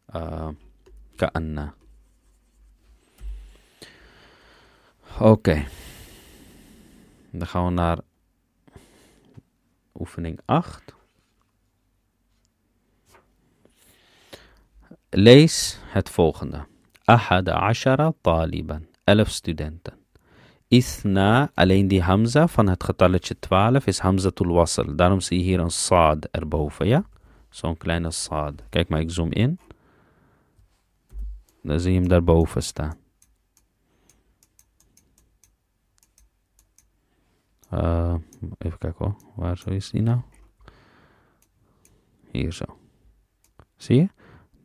Eh, ka'anna. Oké. Dan gaan we naar oefening 8. Lees het volgende. Ahada ashara taliban. Elf studenten. Ithna, alleen die hamza van het getalletje 12 is hamzatul wasl. Daarom zie je hier een saad erboven, ja? Zo'n kleine saad. Kijk maar, ik zoom in. Dan zie je hem daarboven staan. Uh, even kijken hoor. Waar zo is die nou? Hier zo. Zie je?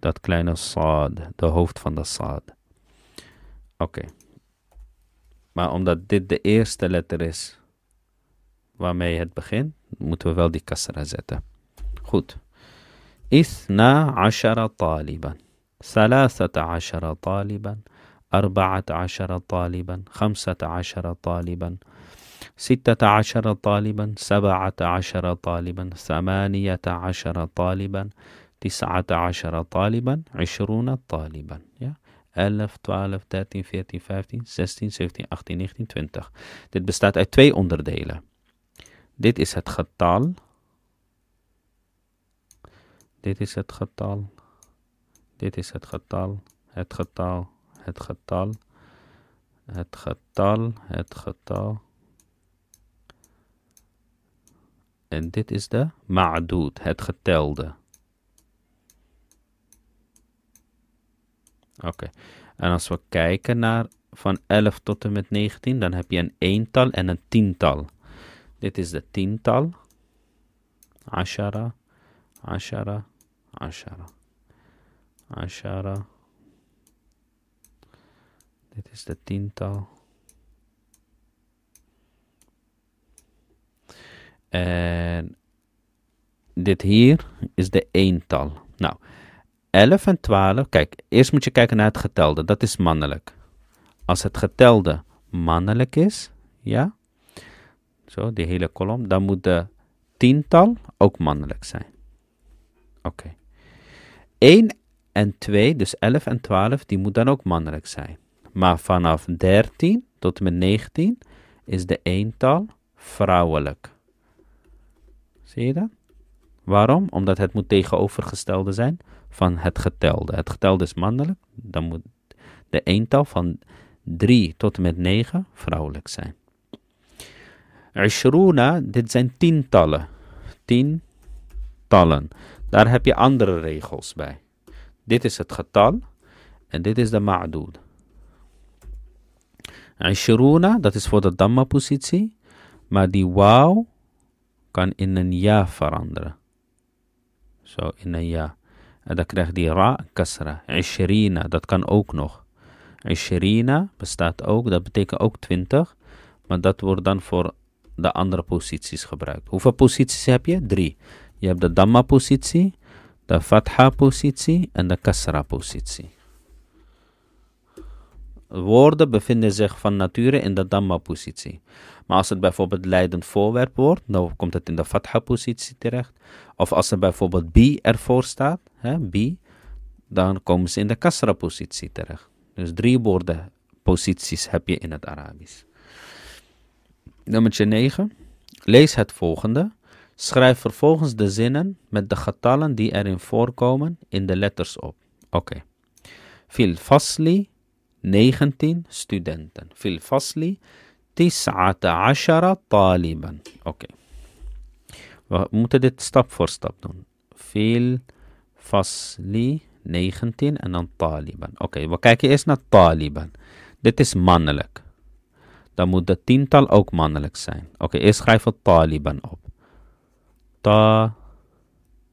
Dat kleine saad, de hoofd van de saad. Oké. Maar omdat dit de eerste letter is waarmee het begint, moeten we wel die kasra zetten. Goed. Ithna ashara taliban. Salasata ashara taliban. Arbaat taliban, Taliban, taliban, عشر taliban, ستة taliban, طالبا سبعة عشر طالبا ثمانية عشر طالبا تسعة عشر طالبا عشرون طالبا ja? 11, 12, 13, 14, 15, 16, 17, 18, 19, 20. Dit bestaat uit twee onderdelen. Dit is het getal. Dit is het getal. Dit is het getal. Het getal. Het getal. Het getal. Het getal. En dit is de ma'dood, het getelde. Oké. En als we kijken naar van 11 tot en met 19, dan heb je een eental en een tiental. Dit is de tiental. Ashara, ashara, ashara, ashara. Dit is de tiental. En dit hier is de eental. Nou, 11 en 12, kijk, eerst moet je kijken naar het getelde, dat is mannelijk. Als het getelde mannelijk is, ja, zo, die hele kolom, dan moet de tiental ook mannelijk zijn. Oké. 1 en 2, dus 11 en 12, die moet dan ook mannelijk zijn. Maar vanaf 13 tot en met 19 is de eental vrouwelijk. Zie je dat? Waarom? Omdat het moet tegenovergestelde zijn van het getelde. Het getelde is mannelijk, dan moet de eental van 3 tot en met 9 vrouwelijk zijn. Ishruna, dit zijn tientallen. Tientallen. Daar heb je andere regels bij. Dit is het getal en dit is de ma'dud. Ishruna, dat is voor de damma-positie, maar die wauw kan in een ja veranderen. Zo, in een ja dan krijgt die ra kasra. Ishrina, dat kan ook nog. Ishrina bestaat ook, dat betekent ook 20. Maar dat wordt dan voor de andere posities gebruikt. Hoeveel posities heb je? Drie. Je hebt de Dhamma-positie, de Fatha-positie en de Kasra-positie. Woorden bevinden zich van nature in de Dhamma-positie. Maar als het bijvoorbeeld leidend voorwerp wordt, dan komt het in de Fatha-positie terecht. Of als er bijvoorbeeld bi ervoor staat, hè, dan komen ze in de kasra-positie terecht. Dus drie woordenposities heb je in het Arabisch. Nummer 9. Lees het volgende. Schrijf vervolgens de zinnen met de getallen die erin voorkomen in de letters op. Oké. Fil fasli 19 studenten. Fil fasli tis'ata ashara taliban. Oké. We moeten dit stap voor stap doen. Fil Fasli 19 en dan taliban. Oké, we kijken eerst naar taliban. Dit is mannelijk. Dan moet de tiental ook mannelijk zijn. Oké, okay, eerst schrijf we taliban op. Ta.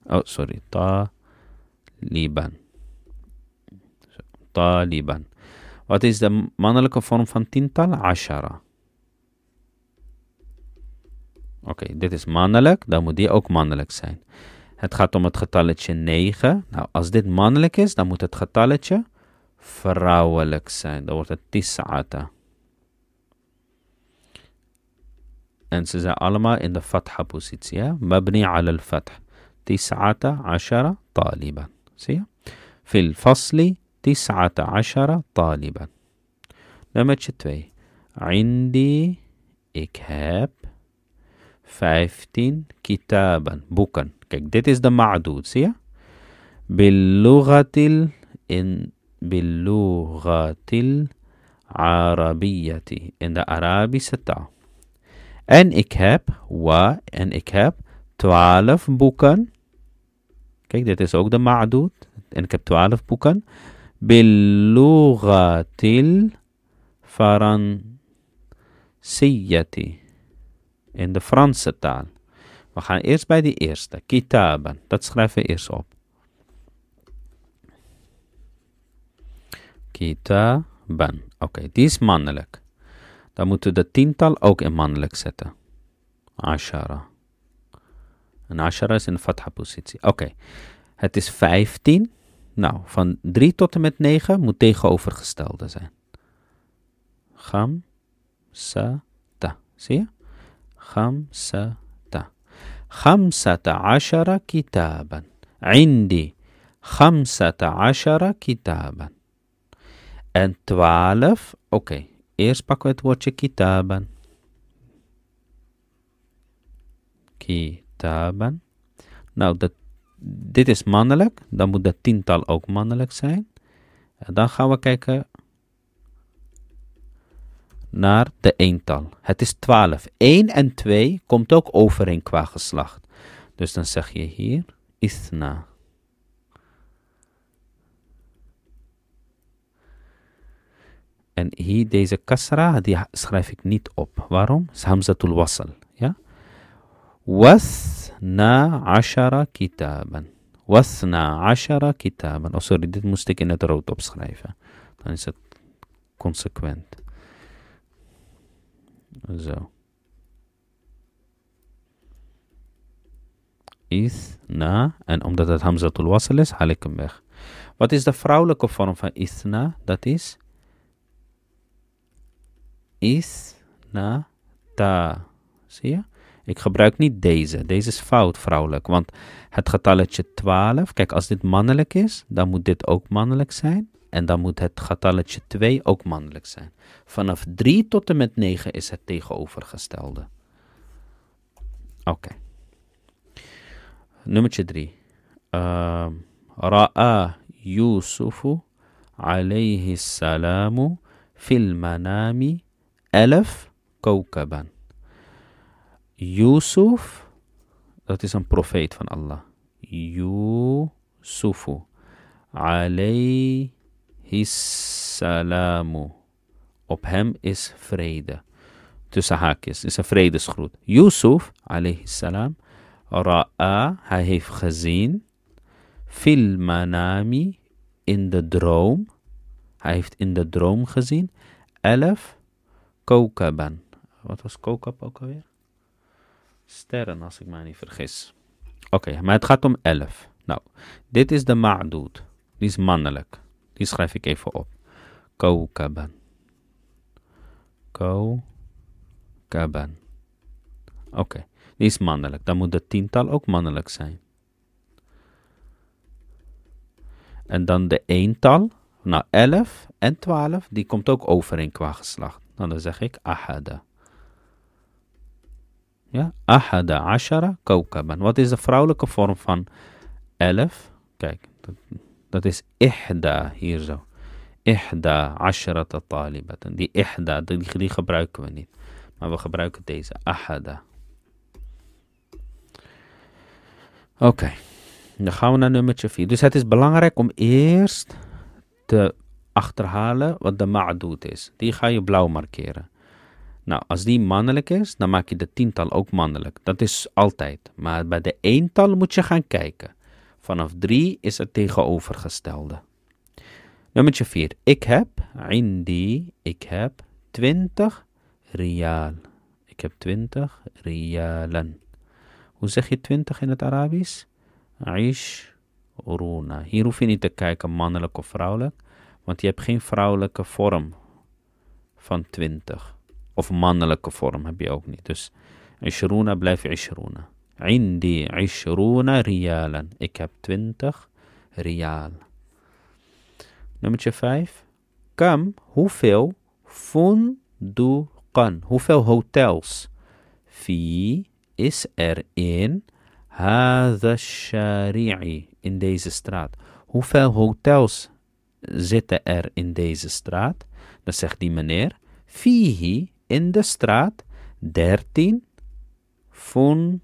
Oh, sorry. Taliban. Taliban. Wat is de mannelijke vorm van tiental? Ashara. Oké, dit is mannelijk. Dan moet die ook mannelijk zijn. Het gaat om het getalletje 9. Nou, als dit mannelijk is, dan moet het getalletje vrouwelijk zijn. Dan wordt het tis'ata. En ze zijn allemaal in de fatha positie. Mabni al al-fath. Tis'ata ashara taliban. Zie je? Fil fasli tis'ata ashara taliban. Nummer 2. Indi, ik heb 15 kitaben, boeken. تتفكك that is the معدود see باللغة ال... in... باللغة العربية in the Arabi ستة en ik heb wa en ik heb twaalf boeken kijk dit is ook de ma'dood en ik heb twaalf boeken باللغة الفرنسية in de Franse taal We gaan eerst bij die eerste. Kitaben. Dat schrijven we eerst op. Kitaben. Oké, die is mannelijk. Dan moeten we de tiental ook in mannelijk zetten. Ashara. En ashara is in de fatha positie. Oké, het is 15. Nou, van 3 tot en met 9 moet tegenovergestelde zijn. Gam, sa, ta. Zie je? Gam, sa, 15 kitaban. Indi 15 kitaban. En 12. Oké, eerst pakken we het woordje kitaban. Kitaban. Nou, dit is mannelijk. Dan moet dat tiental ook mannelijk zijn. dan gaan we kijken naar de eental. Het is 12. 1 en 2 komt ook overeen qua geslacht. Dus dan zeg je hier isna. En hier deze kasra, die schrijf ik niet op. Waarom? Hamzatul wasal. Ja? Wasna ashara kitaben. Wasna ashara kitaben. Oh sorry, dit moest ik in het rood opschrijven. Dan is het consequent. Zo. Ithna. En omdat het Hamzatul wassel is, haal ik hem weg. Wat is de vrouwelijke vorm van Ithna? Dat is. Ithna ta. Zie je? Ik gebruik niet deze. Deze is fout vrouwelijk. Want het getalletje 12. Kijk, als dit mannelijk is, dan moet dit ook mannelijk zijn. En dan moet het getalletje 2 ook mannelijk zijn. Vanaf 3 tot en met 9 is het tegenovergestelde. Oké. nummer 3. Uh, ehm, Ra'a Yusufu alayhi salamu fil manami elf kawkaban. Yusuf, dat is een profeet van Allah. Yusufu alayhi salamu. Op hem is vrede. Tussen haakjes is een vredesgroet. Yusuf, alayhi salam, ra'a, hij heeft gezien. Fil manami, in de droom. Hij heeft in de droom gezien. Elf, kokaban. Wat was kokab ook alweer? Sterren, als ik mij niet vergis. Oké, maar het gaat om elf. Nou, dit is de ma'dud. Die is mannelijk. Die schrijf ik even op. Koukaban. Koukaban. Oké, die is mannelijk. Dan moet de tiental ook mannelijk zijn. En dan de eental. Nou, 11 en 12, die komt ook overeen qua geslacht. Nou, dan zeg ik ahada. Ja, ahada ashara kawkaban. Wat is de vrouwelijke vorm van 11? Kijk, dat, dat is ihda hier zo. Ihda asharata talibatan. Die ihda, die, gebruiken we niet. Maar we gebruiken deze. Ahada. Oké. Dan gaan we naar nummertje 4. Dus het is belangrijk om eerst te achterhalen wat de ma'dud is. Die ga je blauw markeren. Nou, als die mannelijk is, dan maak je de tiental ook mannelijk. Dat is altijd. Maar bij de eental moet je gaan kijken. Vanaf 3 is het tegenovergestelde. Nummer 4. Ik heb, indi, ik heb 20 rial. Ik heb 20 rialen. Hoe zeg je 20 in het Arabisch? Aish Runa. Hier hoef je niet te kijken mannelijk of vrouwelijk, want je hebt geen vrouwelijke vorm van 20. Of mannelijke vorm heb je ook niet. Dus Ishruna blijft Ishruna. Indi ishruna rialen. Ik heb 20 rialen. Nummer 5. Kam, hoeveel kan? Hoeveel hotels? Fi is er in hadha shari'i, in deze straat. Hoeveel hotels zitten er in deze straat? Dan zegt die meneer, fihi, in de straat, 13 funduqan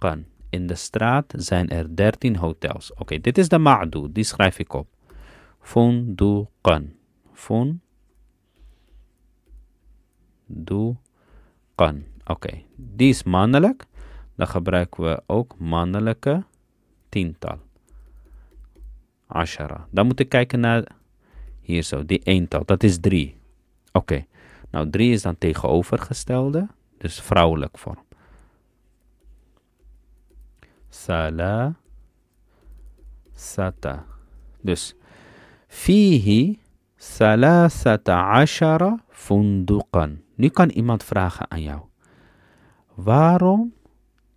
kan. In de straat zijn er 13 hotels. Oké, dit is de ma'du, die schrijf ik op. kan. Fun. Doe. Kan. Oké, okay. die is mannelijk. Dan gebruiken we ook mannelijke tiental. Ashara. Dan moet ik kijken naar hier zo, die eental. Dat is drie. Oké, nou drie is dan tegenovergestelde, dus vrouwelijk vorm. Sala. Sata. Dus. Fihi sata ashara fundukan. Nu kan iemand vragen aan jou. Waarom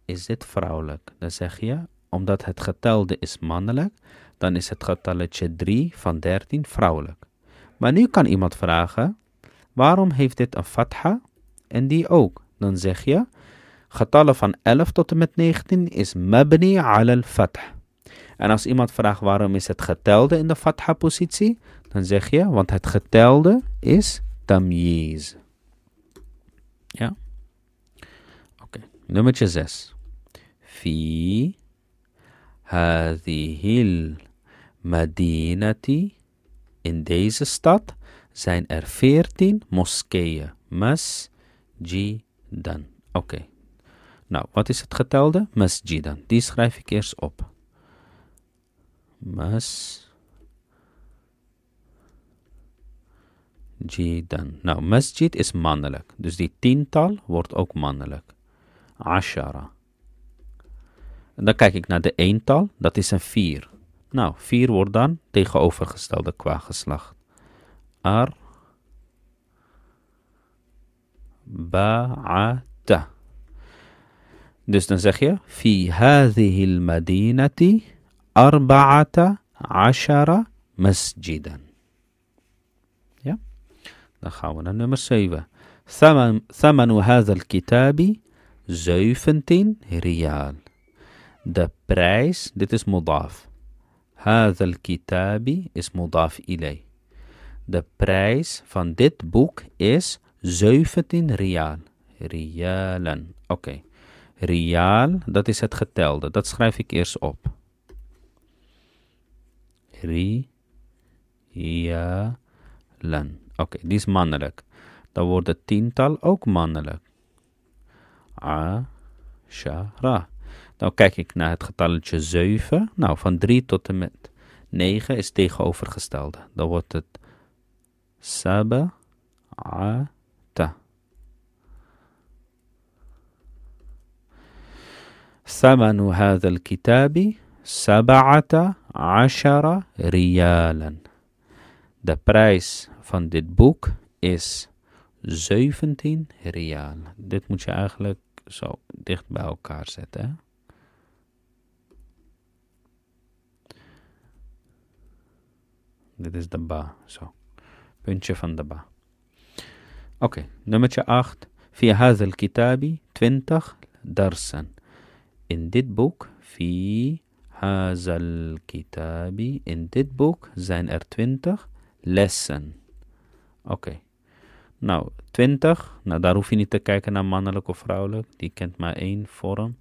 is dit vrouwelijk? Dan zeg je, omdat het getalde is mannelijk, dan is het getalletje 3 van 13 vrouwelijk. Maar nu kan iemand vragen, waarom heeft dit een fatha en die ook? Dan zeg je, Getallen van 11 tot en met 19 is mabni ala al-fath. En als iemand vraagt waarom is het getelde in de fatha positie, dan zeg je want het getelde is tamyiz. Ja? Oké, okay. nummertje 6. Fi hadihil madinati. In deze stad zijn er 14 moskeeën. Masjidan. Oké. Nou, wat is het getelde? Masjidan. Die schrijf ik eerst op. Masjidan. Nou, masjid is mannelijk. Dus die tiental wordt ook mannelijk. Ashara. En dan kijk ik naar de eental. Dat is een vier. Nou, vier wordt dan tegenovergestelde qua geslacht. Ar. Ba'ata. Dus dan zeg je, في هذه المدينة أربعة عشر مسجدا. Ja, dan gaan we naar nummer 7. ثمن, ثمن هذا الكتاب 17 ريال. De prijs, dit is modaf. هذا الكتاب is modaf إليه. De prijs van dit boek is 17 ريال ريالا Oké. Okay. Riaal, dat is het getelde. Dat schrijf ik eerst op. Rialan. Oké, okay, die is mannelijk. Dan wordt het tiental ook mannelijk. A-shara. Dan nou kijk ik naar het getalletje 7. Nou, van 3 tot en met 9 is tegenovergestelde. Dan wordt het Saba. ثمن هذا الكتاب سبعة عشر ريالا The price van this book is 17 rial. Dit moet je eigenlijk zo dicht bij elkaar zetten. Dit is de ba, zo. Puntje van de ba. Oké, okay, nummertje 8. Via hazel kitabi 20 darsen. in dit boek, fi hazal kitabi, in dit boek zijn er twintig lessen. Oké. Nou, 20, nou daar hoef je niet te kijken naar mannelijk of vrouwelijk. Die kent maar één vorm.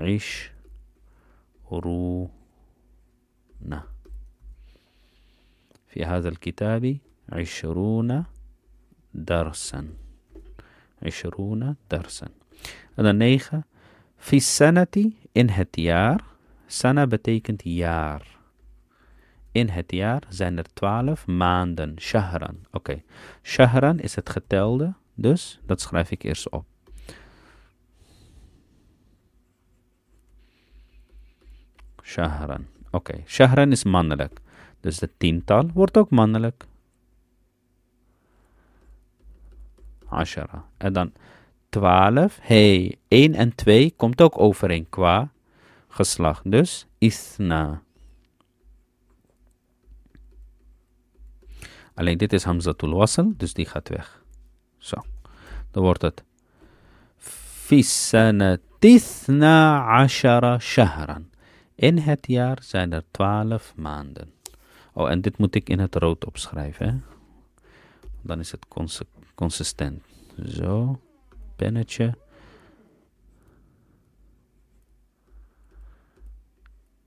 Ish, ru, na. في هذا الكتاب عشرون درسا عشرون En dan negen. Fisanati in het jaar. Sana betekent jaar. In het jaar zijn er twaalf maanden. Shahran. Oké. Shahran is het getelde. Dus dat schrijf ik eerst op. Shahran. Oké. Shahran is mannelijk. Dus de tiental wordt ook mannelijk. Ashara. En dan 12. Hey, 1 en 2 komt ook overeen qua geslacht. Dus isna. Alleen dit is Hamzatul Wasl, dus die gaat weg. Zo. Dan wordt het. Fisanatisna ashara shahran. In het jaar zijn er 12 maanden. Oh, en dit moet ik in het rood opschrijven. Hè? Dan is het consistent. Zo pennetje.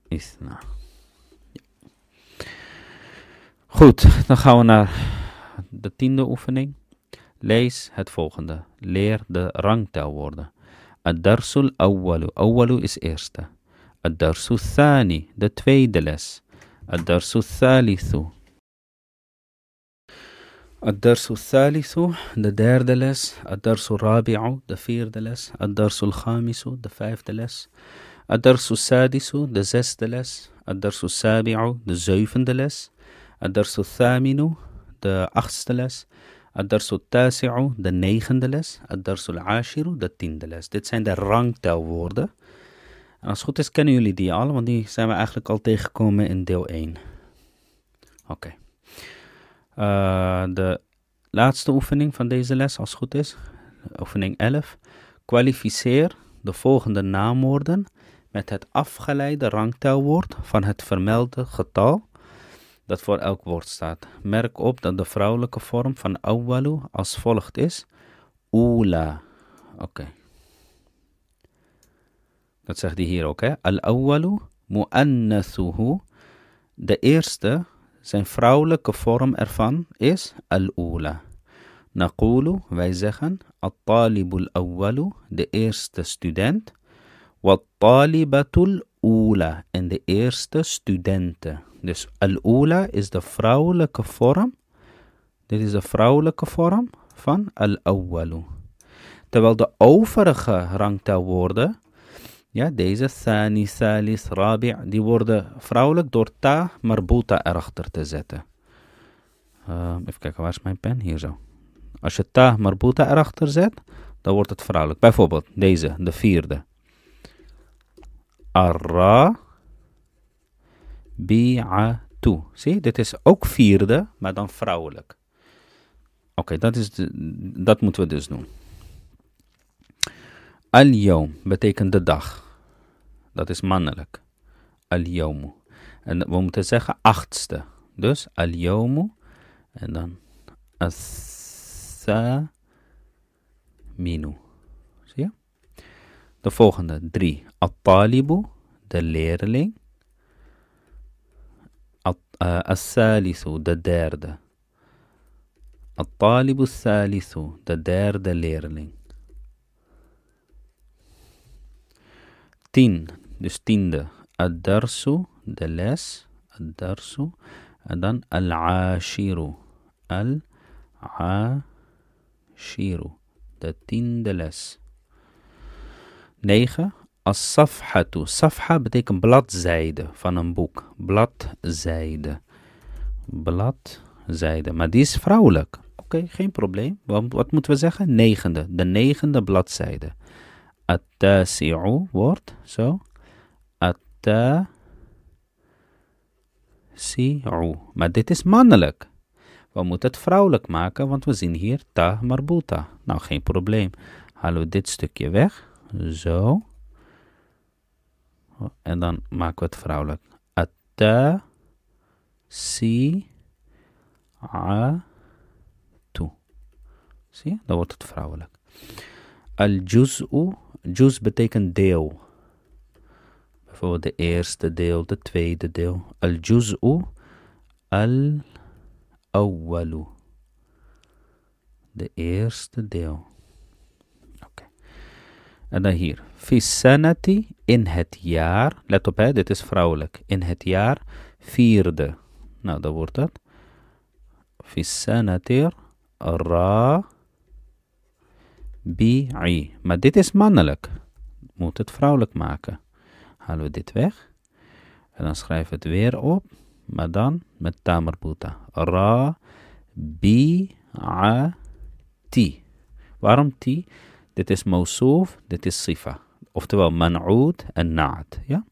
Is, nou. Goed, dan gaan we naar de tiende oefening. Lees het volgende. Leer de rangtelwoorden. Ad-darsul awwalu. Awwalu is eerste. Ad-darsul thani. De tweede les. Ad-darsul thalithu. الدرس الثالث de derde les الدرس الرابع de vierde les الدرس الخامس de vijfde les الدرس السادس de zesde les الدرس السابع de zevende les الدرس الثامن de achtste les الدرس التاسع de negende les الدرس العاشر de tiende les dit zijn de rangtelwoorden en als het goed is kennen jullie die al want die zijn we eigenlijk al tegengekomen in deel 1 oké eh, de laatste oefening van deze les, als het goed is, oefening 11. Kwalificeer de volgende naamwoorden met het afgeleide rangtelwoord van het vermelde getal dat voor elk woord staat. Merk op dat de vrouwelijke vorm van awwalu als volgt is. ula. Oké. Dat zegt hij hier ook. Al-awwalu mu'annathuhu. De eerste zijn vrouwelijke vorm ervan is al-ula. Naqulu, wij zeggen, at-talibul awwalu, de eerste student. Wat-talibatul ula, en de eerste studenten. Dus al-ula is de vrouwelijke vorm. Dit is de vrouwelijke vorm van al-awwalu. Terwijl de overige rangtelwoorden ja, deze sani, salis, rabi, die worden vrouwelijk door ta marbuta erachter te zetten. Eh, even kijken, waar is mijn pen? Hier zo. Als je ta marbuta erachter zet, dan wordt het vrouwelijk. Bijvoorbeeld deze, de vierde. Arra bi'atu. Zie, dit is ook vierde, maar dan vrouwelijk. Oké, dat, is dat moeten we dus doen. al yom betekent de dag. Dat is mannelijk. Al-Yawmu. En we moeten zeggen achtste. Dus Al-Yawmu. En dan Asa Minu. Zie je? De volgende drie. At-Talibu. De leerling. Asalisu, eh, salisu De derde. Atalibu salisu, de derde leerling 10 dus tiende. Ad-darsu, de les. Ad-darsu. En dan al-ashiru. Al-ashiru. De tiende les. Negen. As-safhatu. Safha betekent bladzijde van een boek. Bladzijde. Bladzijde. Maar die is vrouwelijk. Oké, geen probleem. Wat, moeten we zeggen? Negende. De negende bladzijde. At-tasi'u wordt zo yasta si'u. Maar dit is mannelijk. We moeten het vrouwelijk maken, want we zien hier ta marbuta. Nou, geen probleem. Halen we dit stukje weg. Zo. En dan maken we het vrouwelijk. Atta si a tu. Zie je? Dan wordt het vrouwelijk. Al-juz'u. Juz betekent deel voor de eerste deel, de tweede deel. Al-juz'u al-awwalu. De eerste deel. Oké. En dan hier. Fisanati in het jaar. Let op, hè, dit is vrouwelijk. In het jaar vierde. Nou, dat wordt dat. Fisanatir ra bi'i. Maar dit is mannelijk. Moet het vrouwelijk maken halen we dit weg. En dan schrijven we het weer op, maar dan met tamerboeta. Ra, bi, a, ti. Waarom ti? Dit is mausuf, dit is sifa. Oftewel man'oud en na'at. Ja?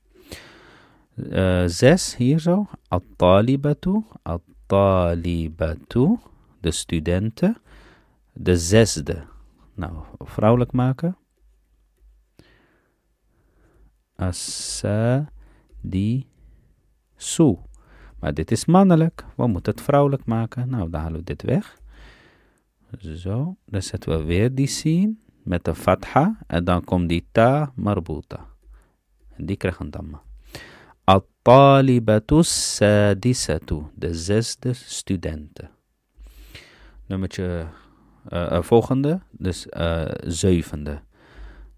Eh, zes hier zo. At-talibatu, at-talibatu. De studenten. De zesde. Nou, vrouwelijk maken. Asadisu. Maar dit is mannelijk. We moeten het vrouwelijk maken. Nou, dan halen we dit weg. Zo. Dan zetten we weer die sin met de fatha. En dan komt die ta marbuta. die krijgt een damma. At-talibatus sadisatu. De zesde studenten. Nummertje uh, volgende. Dus eh, zevende.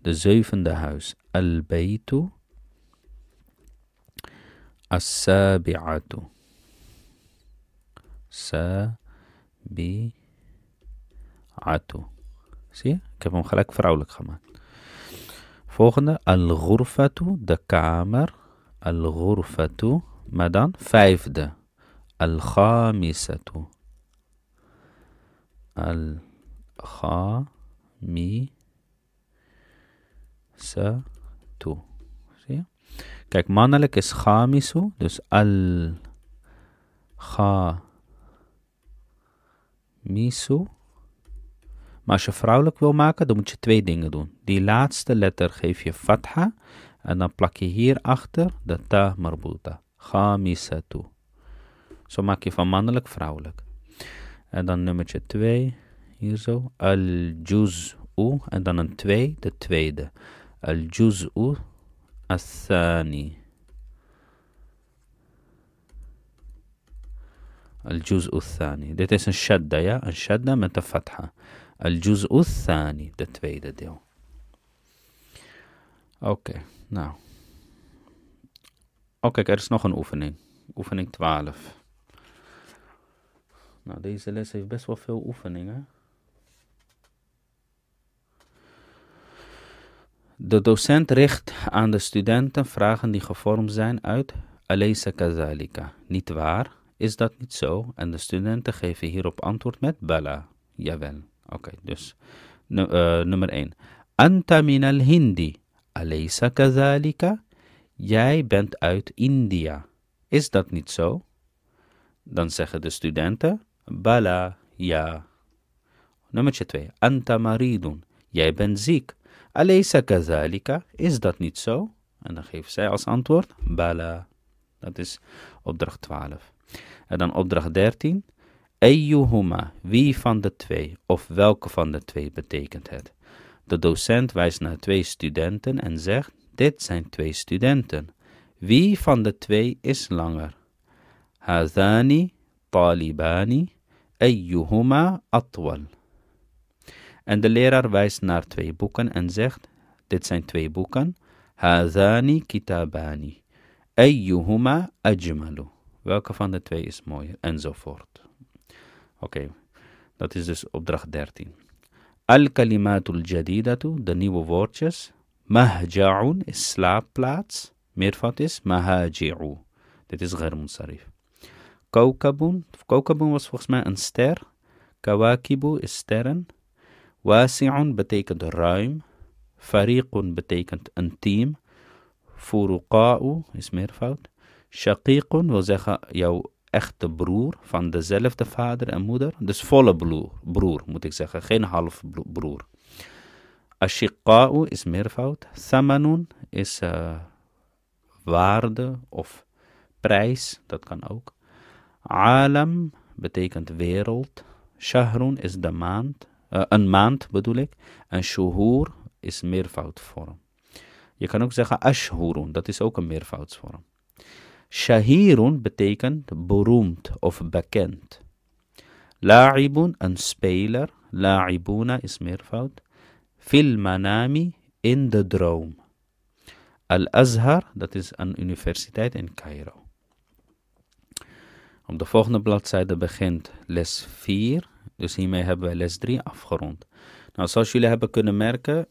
De zevende huis. البيت السابعة سابعة سي كيف مخلاك فراولة خمان فوقنا الغرفة دكامر الغرفة مدان فايف ده الخامسة الخامسة to Zie Kijk, mannelijk is chamisu. dus al ga misu. Maar als je vrouwelijk wil maken, dan moet je twee dingen doen. Die laatste letter geef je fatha en dan plak je hierachter de ta marbuta. Khamisatu. Zo maak je van mannelijk vrouwelijk. En dan nummertje 2, hier zo. Al-juz'u. En dan een 2, twee, de tweede. الجزء الثاني الجزء الثاني ده تيسن شدة يا الشدة من تفتحة الجزء الثاني ده تفيدة ديو اوكي ناو اوكي كارس نوخن اوفنين اوفنين 12 ناو ديزة لسه بس وفيه اوفنين اه De docent richt aan de studenten vragen die gevormd zijn uit Alaysa Kazalika. Niet waar? Is dat niet zo? En de studenten geven hierop antwoord met Bala. Jawel. Oké, dus eh, nummer 1. Anta min al Hindi. Alaysa Kazalika. Jij bent uit India. Is dat niet zo? Dan zeggen de studenten Bala, ja. Nummer 2. Anta maridun. Jij bent ziek. Alisa kazalika, is dat niet zo? En dan geeft zij als antwoord, bala. Dat is opdracht 12. En dan opdracht 13. Ayyuhuma, wie van de twee of welke van de twee betekent het? De docent wijst naar twee studenten en zegt, dit zijn twee studenten. Wie van de twee is langer? Hazani, talibani, ayyuhuma atwal. En de leraar wijst naar twee boeken en zegt: Dit zijn twee boeken. Hazani kitabani. Ayyuhuma ajmalu. Welke van de twee is mooier? Enzovoort. Oké, dat is dus opdracht 13. Al-kalimatul jadidatu, de nieuwe woordjes. Mahja'un is slaapplaats. Meervat is mahaji'u. Dit is ghermunsarif. Kaukabun, Kaukabun was volgens mij een ster. Kawakibu is sterren. Wasi'un betekent ruim. Fariqun betekent een team. Furuqa'u is meervoud. Shaqiqun wil zeggen jouw echte broer van dezelfde vader en moeder. Dus volle broer, broer moet ik zeggen, geen half broer. Ashiqa'u is meervoud. Samanun is eh, waarde of prijs, dat kan ook. Alam betekent wereld. Shahrun is de maand. Eh, een maand bedoel ik. En shuhur is meervoudvorm. Je kan ook zeggen ashhurun, dat is ook een meervoudsvorm. Shahirun betekent beroemd of bekend. La'ibun, een speler. La'ibuna is meervoud. Filmanami in de droom. Al-Azhar, dat is een universiteit in Cairo. Op de volgende bladzijde begint les 4. Dus hiermee hebben we les 3 afgerond. Nou, zoals jullie hebben kunnen merken,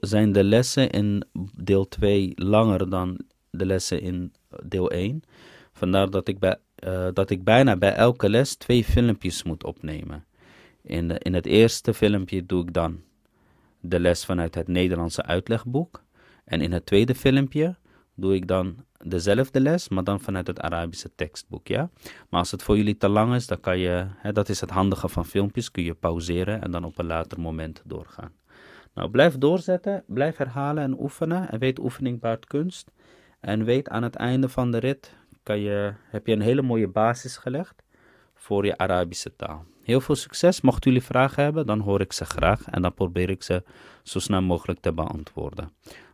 zijn de lessen in deel 2 langer dan de lessen in deel 1. Vandaar dat ik, bij, eh, dat ik bijna bij elke les twee filmpjes moet opnemen. In, de, in het eerste filmpje doe ik dan de les vanuit het Nederlandse uitlegboek. En in het tweede filmpje doe ik dan dezelfde les, maar dan vanuit het Arabische tekstboek, ja. Maar als het voor jullie te lang is, dan kan je, hè, dat is het handige van filmpjes, kun je pauzeren en dan op een later moment doorgaan. Nou, blijf doorzetten, blijf herhalen en oefenen. En weet oefening baart kunst. En weet aan het einde van de rit kan je, heb je een hele mooie basis gelegd voor je Arabische taal. Heel veel succes. Mochten jullie vragen hebben, dan hoor ik ze graag en dan probeer ik ze zo snel mogelijk te beantwoorden.